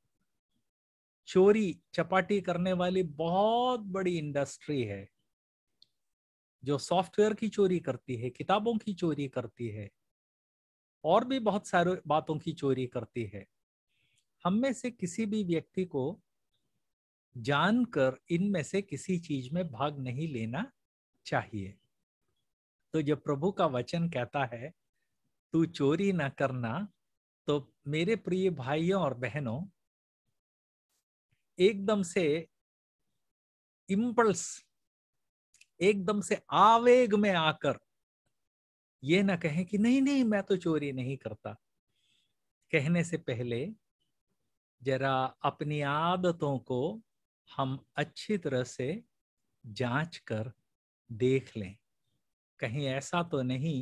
चोरी चपाटी करने वाली बहुत बड़ी इंडस्ट्री है जो सॉफ्टवेयर की चोरी करती है किताबों की चोरी करती है और भी बहुत सारे बातों की चोरी करती है हम में से किसी भी व्यक्ति को जानकर इनमें से किसी चीज में भाग नहीं लेना चाहिए तो जब प्रभु का वचन कहता है तू चोरी ना करना तो मेरे प्रिय भाइयों और बहनों एकदम से इम्पल्स एकदम से आवेग में आकर ये ना कहें कि नहीं नहीं मैं तो चोरी नहीं करता कहने से पहले जरा अपनी आदतों को हम अच्छी तरह से जांच कर देख लें कहीं ऐसा तो नहीं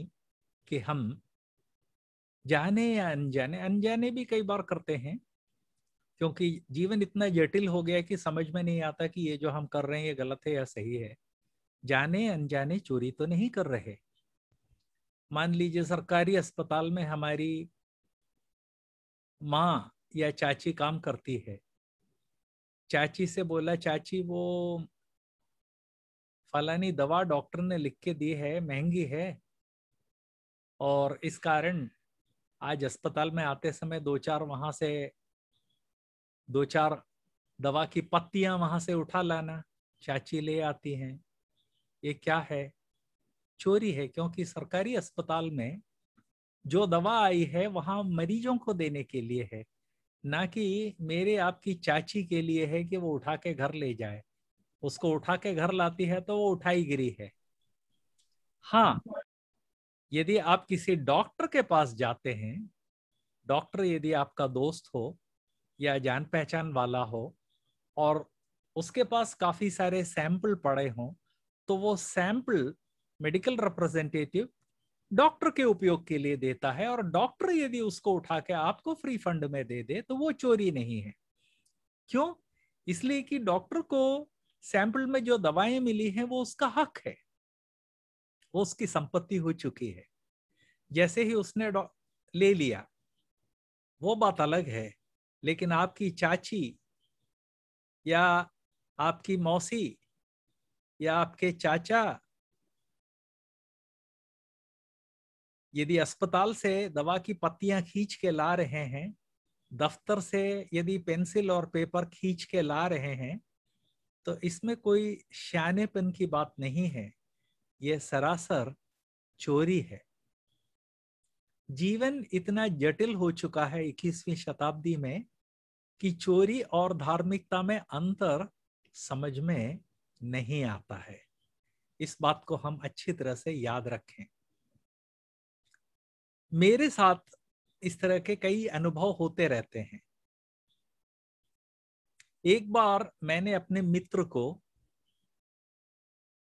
कि हम जाने या अनजाने अनजाने भी कई बार करते हैं क्योंकि जीवन इतना जटिल हो गया कि समझ में नहीं आता कि ये जो हम कर रहे हैं ये गलत है या सही है जाने अनजाने चोरी तो नहीं कर रहे मान लीजिए सरकारी अस्पताल में हमारी माँ या चाची काम करती है चाची से बोला चाची वो फलानी दवा डॉक्टर ने लिख के दी है महंगी है और इस कारण आज अस्पताल में आते समय दो चार वहां से दो चार दवा की पत्तियां वहां से उठा लाना चाची ले आती हैं ये क्या है चोरी है क्योंकि सरकारी अस्पताल में जो दवा आई है वहां मरीजों को देने के लिए है ना कि मेरे आपकी चाची के लिए है कि वो उठा के घर ले जाए उसको उठा के घर लाती है तो वो उठाई गिरी है हाँ यदि आप किसी डॉक्टर के पास जाते हैं डॉक्टर यदि आपका दोस्त हो या जान पहचान वाला हो और उसके पास काफ़ी सारे सैंपल पड़े हों तो वो सैंपल मेडिकल रिप्रेजेंटेटिव डॉक्टर के उपयोग के लिए देता है और डॉक्टर यदि उसको उठा के आपको फ्री फंड में दे दे तो वो चोरी नहीं है क्यों इसलिए कि डॉक्टर को सैंपल में जो दवाएं मिली हैं वो उसका हक है वो उसकी संपत्ति हो चुकी है जैसे ही उसने ले लिया वो बात अलग है लेकिन आपकी चाची या आपकी मौसी या आपके चाचा यदि अस्पताल से दवा की पत्तियां खींच के ला रहे हैं दफ्तर से यदि पेंसिल और पेपर खींच के ला रहे हैं तो इसमें कोई श्यानेपन की बात नहीं है यह सरासर चोरी है जीवन इतना जटिल हो चुका है इक्कीसवीं शताब्दी में कि चोरी और धार्मिकता में अंतर समझ में नहीं आता है इस बात को हम अच्छी तरह से याद रखें मेरे साथ इस तरह के कई अनुभव होते रहते हैं एक बार मैंने अपने मित्र को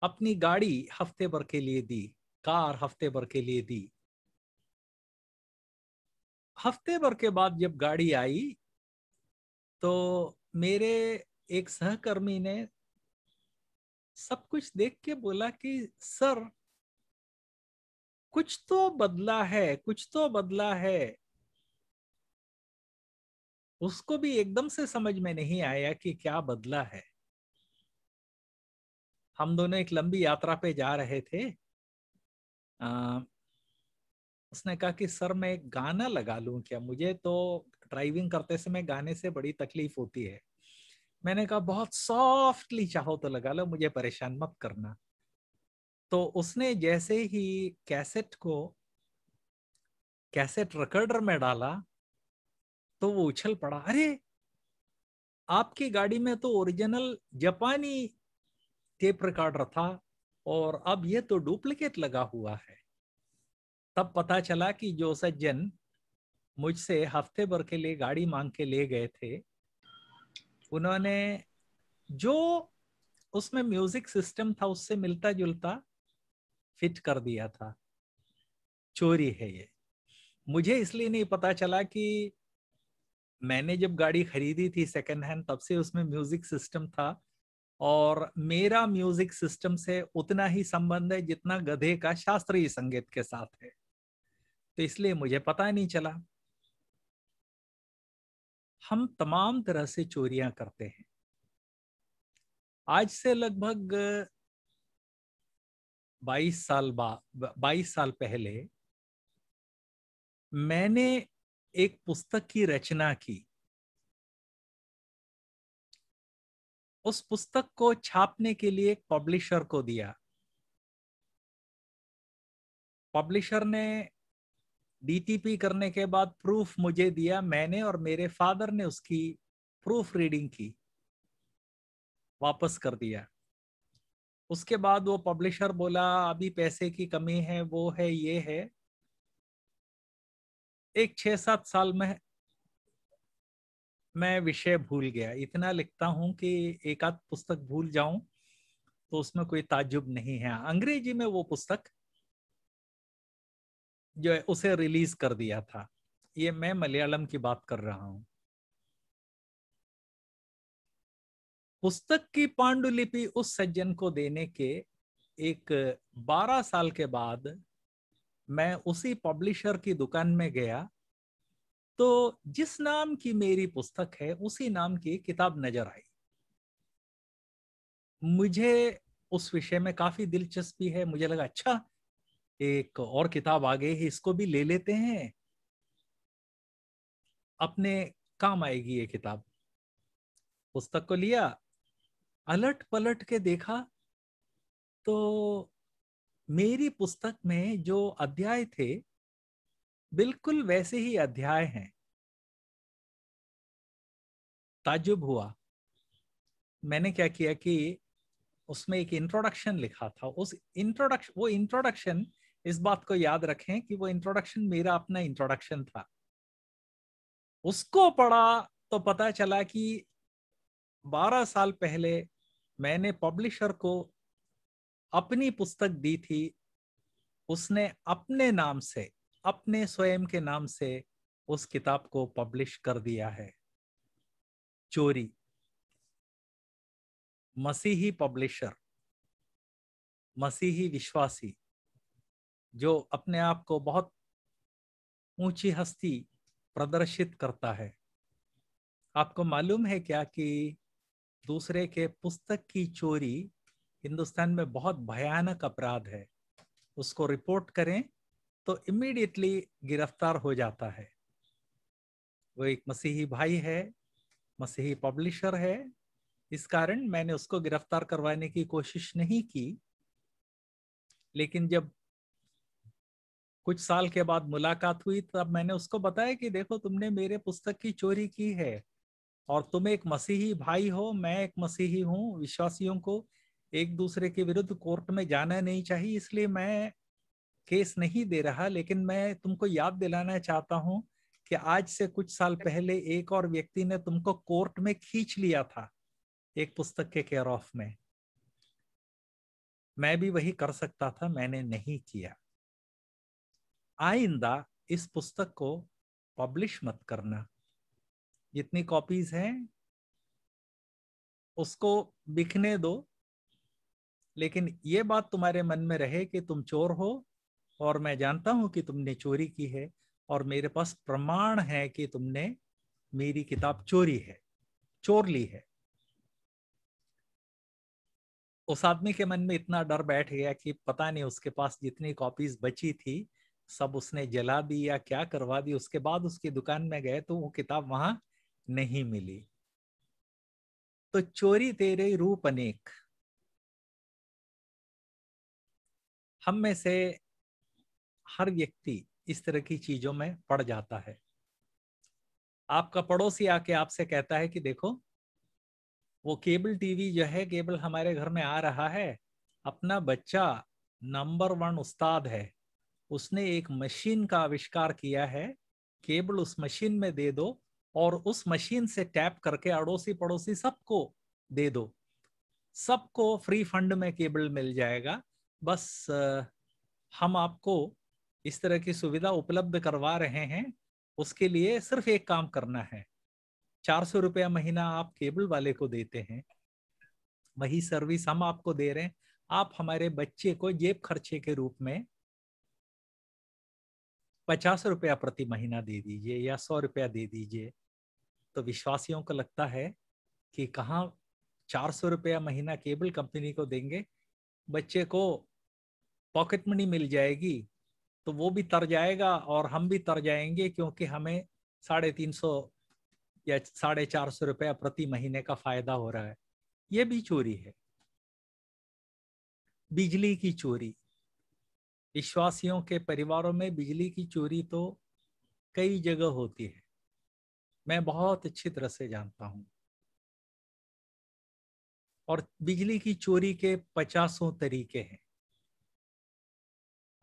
अपनी गाड़ी हफ्ते भर के लिए दी कार हफ्ते भर के लिए दी हफ्ते भर के बाद जब गाड़ी आई तो मेरे एक सहकर्मी ने सब कुछ देख के बोला कि सर कुछ तो बदला है कुछ तो बदला है उसको भी एकदम से समझ में नहीं आया कि क्या बदला है हम दोनों एक लंबी यात्रा पे जा रहे थे आ, उसने कहा कि सर मैं एक गाना लगा लूं क्या मुझे तो ड्राइविंग करते समय गाने से बड़ी तकलीफ होती है मैंने कहा बहुत सॉफ्टली चाहो तो लगा लो मुझे परेशान मत करना तो उसने जैसे ही कैसेट को कैसेट रिकॉर्डर में डाला तो वो उछल पड़ा अरे आपकी गाड़ी में तो ओरिजिनल जापानी टेप रिकॉर्डर था और अब ये तो डुप्लीकेट लगा हुआ है तब पता चला कि जो सज्जन मुझसे हफ्ते भर के लिए गाड़ी मांग के ले गए थे उन्होंने जो उसमें म्यूजिक सिस्टम था उससे मिलता जुलता फिट कर दिया था चोरी है ये मुझे इसलिए नहीं पता चला कि मैंने जब गाड़ी खरीदी थी सेकेंड हैंड तब से उसमें म्यूजिक सिस्टम था और मेरा म्यूजिक सिस्टम से उतना ही संबंध है जितना गधे का शास्त्रीय संगीत के साथ है तो इसलिए मुझे पता नहीं चला हम तमाम तरह से चोरियां करते हैं आज से लगभग 22 साल बाद 22 साल पहले मैंने एक पुस्तक की रचना की उस पुस्तक को छापने के लिए एक पब्लिशर को दिया पब्लिशर ने डीटीपी करने के बाद प्रूफ मुझे दिया मैंने और मेरे फादर ने उसकी प्रूफ रीडिंग की वापस कर दिया उसके बाद वो पब्लिशर बोला अभी पैसे की कमी है वो है ये है एक छह सात साल में मैं विषय भूल गया इतना लिखता हूं कि एक आध पुस्तक भूल जाऊं तो उसमें कोई ताजुब नहीं है अंग्रेजी में वो पुस्तक जो है उसे रिलीज कर दिया था ये मैं मलयालम की बात कर रहा हूं पुस्तक की पांडुलिपि उस सज्जन को देने के एक 12 साल के बाद मैं उसी पब्लिशर की दुकान में गया तो जिस नाम की मेरी पुस्तक है उसी नाम की किताब नजर आई मुझे उस विषय में काफी दिलचस्पी है मुझे लगा अच्छा एक और किताब आ गई है इसको भी ले लेते हैं अपने काम आएगी ये किताब पुस्तक को लिया अलट पलट के देखा तो मेरी पुस्तक में जो अध्याय थे बिल्कुल वैसे ही अध्याय हैं ताजुब हुआ मैंने क्या किया कि उसमें एक इंट्रोडक्शन लिखा था उस इंट्रोडक्शन वो इंट्रोडक्शन इस बात को याद रखें कि वो इंट्रोडक्शन मेरा अपना इंट्रोडक्शन था उसको पढ़ा तो पता चला कि 12 साल पहले मैंने पब्लिशर को अपनी पुस्तक दी थी उसने अपने नाम से अपने स्वयं के नाम से उस किताब को पब्लिश कर दिया है चोरी मसीही पब्लिशर मसीही विश्वासी जो अपने आप को बहुत ऊंची हस्ती प्रदर्शित करता है आपको मालूम है क्या कि दूसरे के पुस्तक की चोरी हिंदुस्तान में बहुत भयानक अपराध है उसको रिपोर्ट करें तो इमीडिएटली गिरफ्तार हो जाता है वो एक मसीही भाई है मसीही पब्लिशर है इस कारण मैंने उसको गिरफ्तार करवाने की कोशिश नहीं की लेकिन जब कुछ साल के बाद मुलाकात हुई तब मैंने उसको बताया कि देखो तुमने मेरे पुस्तक की चोरी की है और तुम एक मसीही भाई हो मैं एक मसीही हूँ विश्वासियों को एक दूसरे के विरुद्ध कोर्ट में जाना नहीं चाहिए इसलिए मैं केस नहीं दे रहा लेकिन मैं तुमको याद दिलाना चाहता हूं कि आज से कुछ साल पहले एक और व्यक्ति ने तुमको कोर्ट में खींच लिया था एक पुस्तक के केयर ऑफ में मैं भी वही कर सकता था मैंने नहीं किया आइंदा इस पुस्तक को पब्लिश मत करना जितनी कॉपीज हैं उसको बिकने दो लेकिन ये बात तुम्हारे मन में रहे कि तुम चोर हो और मैं जानता हूं कि तुमने चोरी की है और मेरे पास प्रमाण है कि तुमने मेरी किताब चोरी है चोर ली है उस आदमी के मन में इतना डर बैठ गया कि पता नहीं उसके पास जितनी कॉपीज बची थी सब उसने जला दी या क्या करवा दी उसके बाद उसकी दुकान में गए तो वो किताब वहां नहीं मिली तो चोरी तेरे रूप अनेक हम में से हर व्यक्ति इस तरह की चीजों में पड़ जाता है आपका पड़ोसी आके आपसे कहता है कि देखो वो केबल टीवी जो है केबल हमारे घर में आ रहा है अपना बच्चा नंबर वन उस्ताद है उसने एक मशीन का आविष्कार किया है केबल उस मशीन में दे दो और उस मशीन से टैप करके अड़ोसी पड़ोसी सबको दे दो सबको फ्री फंड में केबल मिल जाएगा बस हम आपको इस तरह की सुविधा उपलब्ध करवा रहे हैं उसके लिए सिर्फ एक काम करना है चार सौ रुपया महीना आप केबल वाले को देते हैं वही सर्विस हम आपको दे रहे हैं आप हमारे बच्चे को जेब खर्चे के रूप में पचास रुपया प्रति महीना दे दीजिए या सौ रुपया दे दीजिए तो विश्वासियों को लगता है कि कहाँ चार सौ रुपया महीना केबल कंपनी को देंगे बच्चे को पॉकेट मनी मिल जाएगी तो वो भी तर जाएगा और हम भी तर जाएंगे क्योंकि हमें साढ़े तीन सौ या साढ़े चार सौ रुपया प्रति महीने का फायदा हो रहा है ये भी चोरी है बिजली की चोरी विश्वासियों के परिवारों में बिजली की चोरी तो कई जगह होती है मैं बहुत अच्छी तरह से जानता हूं और बिजली की चोरी के पचासों तरीके हैं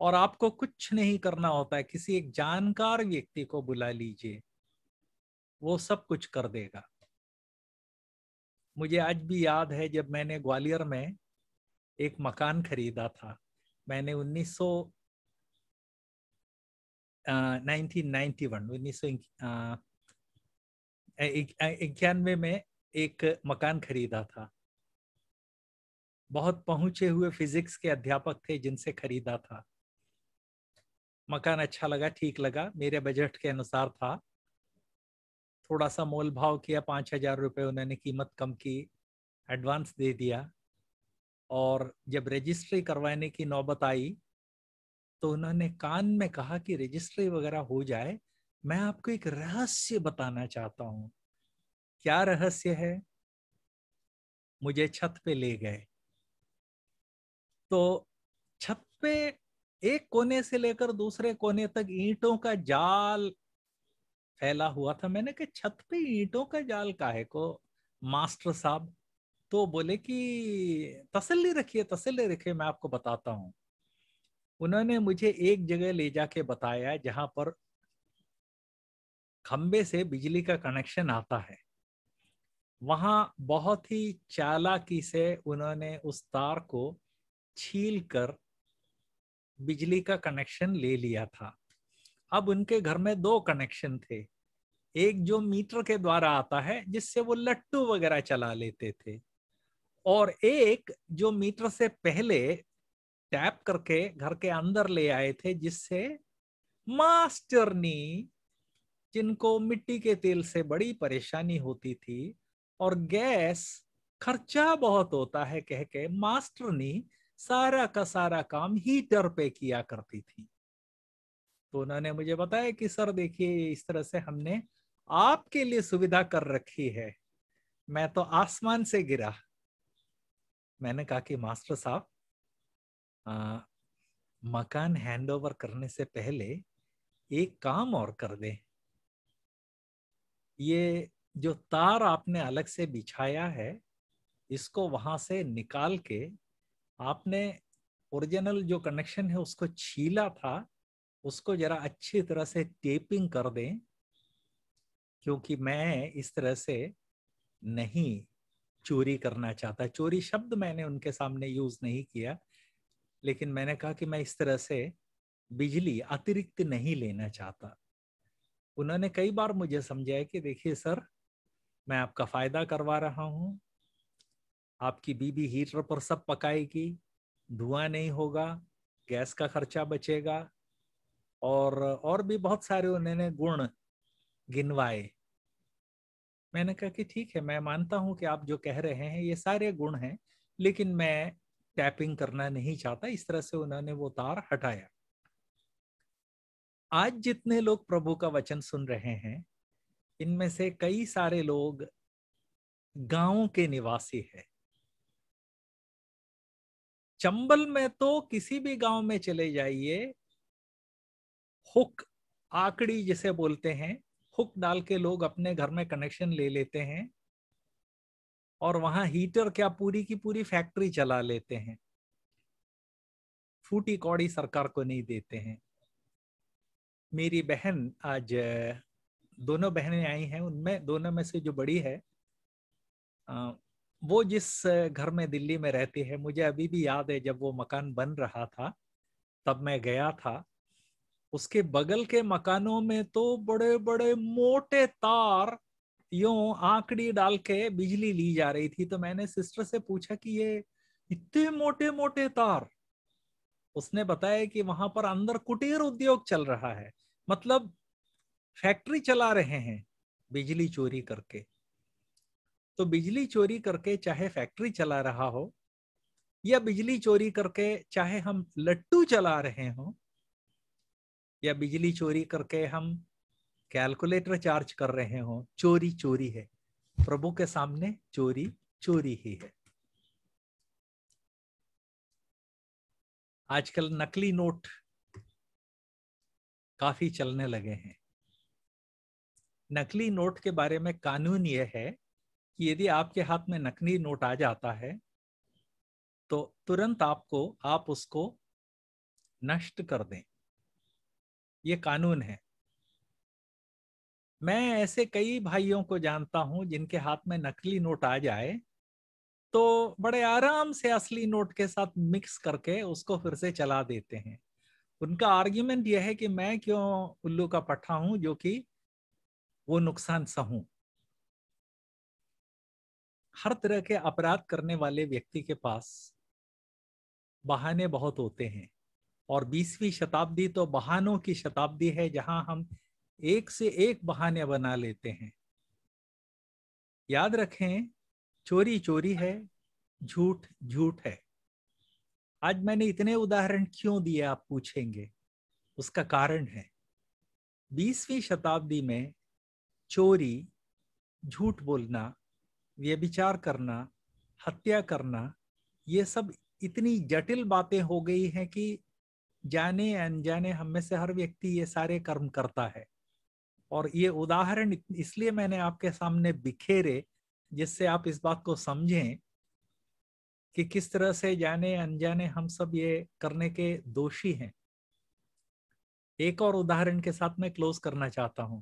और आपको कुछ नहीं करना होता है किसी एक जानकार व्यक्ति को बुला लीजिए वो सब कुछ कर देगा मुझे आज भी याद है जब मैंने ग्वालियर में एक मकान खरीदा था मैंने 1900 इक्यानवे में एक मकान खरीदा था बहुत पहुंचे हुए फिजिक्स के अध्यापक थे जिनसे खरीदा था मकान अच्छा लगा ठीक लगा मेरे बजट के अनुसार था थोड़ा सा मोल भाव किया पाँच हजार रुपये उन्होंने कीमत कम की एडवांस दे दिया और जब रजिस्ट्री करवाने की नौबत आई तो उन्होंने कान में कहा कि रजिस्ट्री वगैरह हो जाए मैं आपको एक रहस्य बताना चाहता हूँ क्या रहस्य है मुझे छत पे ले गए तो छत पे एक कोने से लेकर दूसरे कोने तक ईंटों का जाल फैला हुआ था मैंने कहा छत पे ईंटों का जाल काहे को मास्टर साहब तो बोले कि तसल्ली रखिए तसल्ली रखिए मैं आपको बताता हूं उन्होंने मुझे एक जगह ले जाके बताया जहां पर खंबे से बिजली का कनेक्शन आता है वहां बहुत ही चालाकी से उन्होंने उस तार को छील कर बिजली का कनेक्शन ले लिया था अब उनके घर में दो कनेक्शन थे एक जो मीटर के द्वारा आता है जिससे वो लट्टू वगैरह चला लेते थे और एक जो मीटर से पहले टैप करके घर के अंदर ले आए थे जिससे मास्टरनी जिनको मिट्टी के तेल से बड़ी परेशानी होती थी और गैस खर्चा बहुत होता है कह के मास्टरनी सारा का सारा काम हीटर पे किया करती थी तो उन्होंने मुझे बताया कि सर देखिए इस तरह से हमने आपके लिए सुविधा कर रखी है मैं तो आसमान से गिरा मैंने कहा कि मास्टर साहब मकान हैंडओवर करने से पहले एक काम और कर दे ये जो तार आपने अलग से बिछाया है इसको वहां से निकाल के आपने ओरिजिनल जो कनेक्शन है उसको छीला था उसको जरा अच्छी तरह से टेपिंग कर दें क्योंकि मैं इस तरह से नहीं चोरी करना चाहता चोरी शब्द मैंने उनके सामने यूज नहीं किया लेकिन मैंने कहा कि मैं इस तरह से बिजली अतिरिक्त नहीं लेना चाहता उन्होंने कई बार मुझे समझाया कि देखिए सर मैं आपका फायदा करवा रहा हूँ आपकी बीबी हीटर पर सब पकाएगी धुआं नहीं होगा गैस का खर्चा बचेगा और और भी बहुत सारे उन्होंने गुण गिनवाए मैंने कहा कि ठीक है मैं मानता हूं कि आप जो कह रहे हैं ये सारे गुण हैं लेकिन मैं टैपिंग करना नहीं चाहता इस तरह से उन्होंने वो तार हटाया आज जितने लोग प्रभु का वचन सुन रहे हैं इनमें से कई सारे लोग गांवों के निवासी हैं चंबल में तो किसी भी गांव में चले जाइए हुक आकड़ी जिसे बोलते हैं हुक डाल के लोग अपने घर में कनेक्शन ले लेते हैं और वहां हीटर क्या पूरी की पूरी फैक्ट्री चला लेते हैं फूटी कौड़ी सरकार को नहीं देते हैं मेरी बहन आज दोनों बहनें आई हैं उनमें दोनों में से जो बड़ी है वो जिस घर में दिल्ली में रहती है मुझे अभी भी याद है जब वो मकान बन रहा था तब मैं गया था उसके बगल के मकानों में तो बड़े बड़े मोटे तार यो आंकड़ी डाल के बिजली ली जा रही थी तो मैंने सिस्टर से पूछा कि ये इतने मोटे मोटे तार उसने बताया कि वहां पर अंदर कुटीर उद्योग चल रहा है मतलब फैक्ट्री चला रहे हैं बिजली चोरी करके तो बिजली चोरी करके चाहे फैक्ट्री चला रहा हो या बिजली चोरी करके चाहे हम लट्टू चला रहे हो या बिजली चोरी करके हम कैलकुलेटर चार्ज कर रहे हो चोरी चोरी है प्रभु के सामने चोरी चोरी ही है आजकल नकली नोट काफी चलने लगे हैं नकली नोट के बारे में कानून यह है कि यदि आपके हाथ में नकली नोट आ जाता है तो तुरंत आपको आप उसको नष्ट कर दें ये कानून है मैं ऐसे कई भाइयों को जानता हूं जिनके हाथ में नकली नोट आ जाए तो बड़े आराम से असली नोट के साथ मिक्स करके उसको फिर से चला देते हैं उनका आर्ग्यूमेंट यह है कि मैं क्यों उल्लू का पट्टा हूं जो कि वो नुकसान सहूं हर तरह के अपराध करने वाले व्यक्ति के पास बहाने बहुत होते हैं और बीसवीं शताब्दी तो बहानों की शताब्दी है जहां हम एक से एक बहाने बना लेते हैं याद रखें चोरी चोरी है झूठ झूठ है आज मैंने इतने उदाहरण क्यों दिए आप पूछेंगे उसका कारण है बीसवीं शताब्दी में चोरी झूठ बोलना व्यभिचार करना हत्या करना ये सब इतनी जटिल बातें हो गई हैं कि जाने अनजाने हम में से हर व्यक्ति ये सारे कर्म करता है और ये उदाहरण इसलिए मैंने आपके सामने बिखेरे जिससे आप इस बात को समझें कि किस तरह से जाने अनजाने हम सब ये करने के दोषी हैं एक और उदाहरण के साथ मैं क्लोज करना चाहता हूं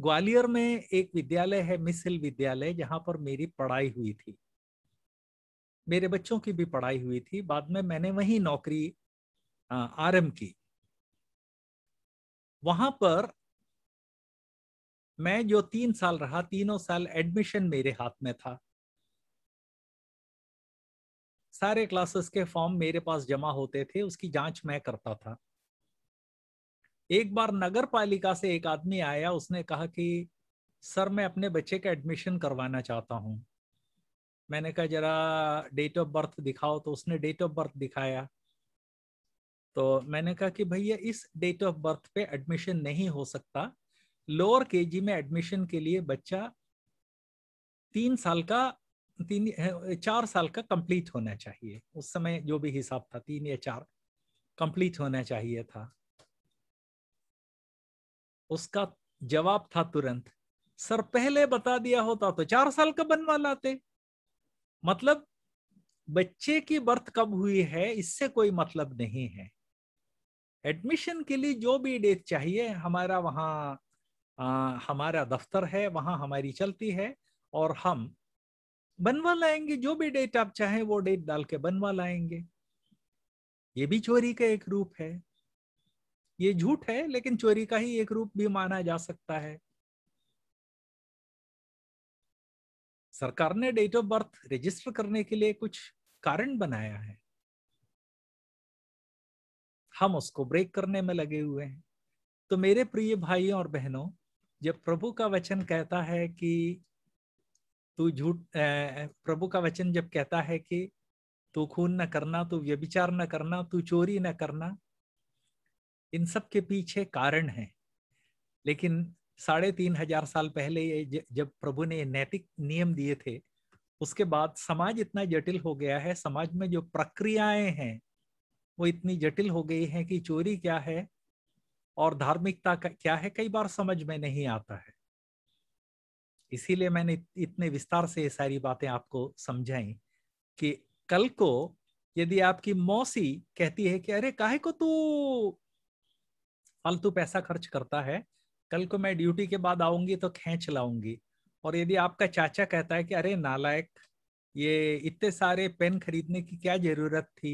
ग्वालियर में एक विद्यालय है मिस हिल विद्यालय जहां पर मेरी पढ़ाई हुई थी मेरे बच्चों की भी पढ़ाई हुई थी बाद में मैंने वही नौकरी आरंभ की वहां पर मैं जो तीन साल रहा तीनों साल एडमिशन मेरे हाथ में था सारे क्लासेस के फॉर्म मेरे पास जमा होते थे उसकी जांच मैं करता था एक बार नगर पालिका से एक आदमी आया उसने कहा कि सर मैं अपने बच्चे का एडमिशन करवाना चाहता हूँ मैंने कहा जरा डेट ऑफ बर्थ दिखाओ तो उसने डेट ऑफ बर्थ दिखाया तो मैंने कहा कि भैया इस डेट ऑफ बर्थ पे एडमिशन नहीं हो सकता लोअर के में एडमिशन के लिए बच्चा तीन साल का तीन चार साल का कंप्लीट होना चाहिए उस समय जो भी हिसाब था तीन या चार कंप्लीट होना चाहिए था उसका जवाब था तुरंत सर पहले बता दिया होता तो चार साल का बनवा लाते मतलब बच्चे की बर्थ कब हुई है इससे कोई मतलब नहीं है एडमिशन के लिए जो भी डेट चाहिए हमारा वहाँ हमारा दफ्तर है वहाँ हमारी चलती है और हम बनवा लाएंगे जो भी डेट आप चाहें वो डेट डाल के बनवा लाएंगे ये भी चोरी का एक रूप है ये झूठ है लेकिन चोरी का ही एक रूप भी माना जा सकता है सरकार ने डेट ऑफ बर्थ रजिस्टर करने के लिए कुछ कारण बनाया है हम उसको ब्रेक करने में लगे हुए हैं तो मेरे प्रिय भाई और बहनों जब प्रभु का वचन कहता है कि तू झूठ प्रभु का वचन जब कहता है कि तू खून न करना तू व्यभिचार न करना तू चोरी न करना इन सब के पीछे कारण है लेकिन साढ़े तीन हजार साल पहले ये जब प्रभु ने नैतिक नियम दिए थे उसके बाद समाज इतना जटिल हो गया है समाज में जो प्रक्रियाएं हैं वो इतनी जटिल हो गई हैं कि चोरी क्या है और धार्मिकता क्या है कई बार समझ में नहीं आता है इसीलिए मैंने इतने विस्तार से ये सारी बातें आपको समझाई कि कल को यदि आपकी मौसी कहती है कि अरे काहे को तू फालतू पैसा खर्च करता है कल को मैं ड्यूटी के बाद आऊंगी तो खेच लाऊंगी और यदि आपका चाचा कहता है कि अरे नालायक ये इतने सारे पेन खरीदने की क्या जरूरत थी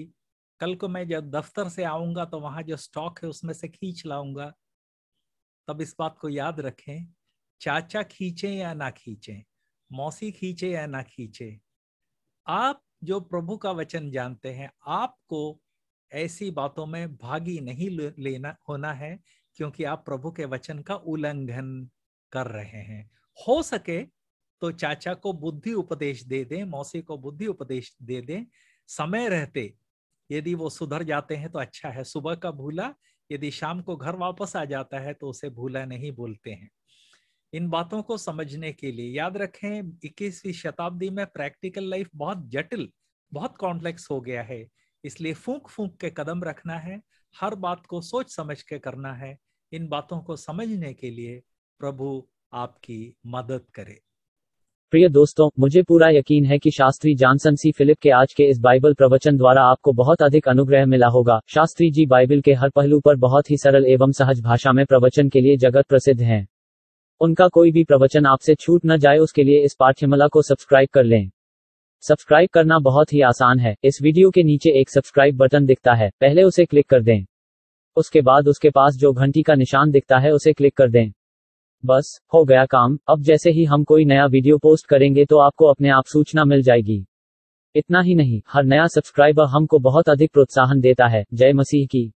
कल को मैं जब दफ्तर से आऊंगा तो वहां जो स्टॉक है उसमें से खींच लाऊंगा तब इस बात को याद रखें चाचा खींचे या ना खींचे मौसी खींचे या ना खींचे आप जो प्रभु का वचन जानते हैं आपको ऐसी बातों में भागी नहीं लेना होना है क्योंकि आप प्रभु के वचन का उल्लंघन कर रहे हैं हो सके तो चाचा को बुद्धि उपदेश दे दें मौसी को बुद्धि उपदेश दे दें समय रहते यदि वो सुधर जाते हैं तो अच्छा है सुबह का भूला यदि शाम को घर वापस आ जाता है तो उसे भूला नहीं बोलते हैं इन बातों को समझने के लिए याद रखें 21वीं शताब्दी में प्रैक्टिकल लाइफ बहुत जटिल बहुत कॉम्प्लेक्स हो गया है इसलिए फूंक फूंक के कदम रखना है हर बात को सोच समझ के करना है इन बातों को समझने के लिए प्रभु आपकी मदद करे प्रिय दोस्तों मुझे पूरा यकीन है कि शास्त्री जॉनसन सी फिलिप के आज के इस बाइबल प्रवचन द्वारा आपको बहुत अधिक अनुग्रह मिला होगा शास्त्री जी बाइबल के हर पहलू पर बहुत ही सरल एवं सहज भाषा में प्रवचन के लिए जगत प्रसिद्ध हैं उनका कोई भी प्रवचन आपसे छूट न जाए उसके लिए इस पाठ्यमला को सब्सक्राइब कर लें सब्सक्राइब करना बहुत ही आसान है इस वीडियो के नीचे एक सब्सक्राइब बटन दिखता है पहले उसे क्लिक कर दें उसके बाद उसके पास जो घंटी का निशान दिखता है उसे क्लिक कर दें बस हो गया काम अब जैसे ही हम कोई नया वीडियो पोस्ट करेंगे तो आपको अपने आप सूचना मिल जाएगी इतना ही नहीं हर नया सब्सक्राइबर हमको बहुत अधिक प्रोत्साहन देता है जय मसीह की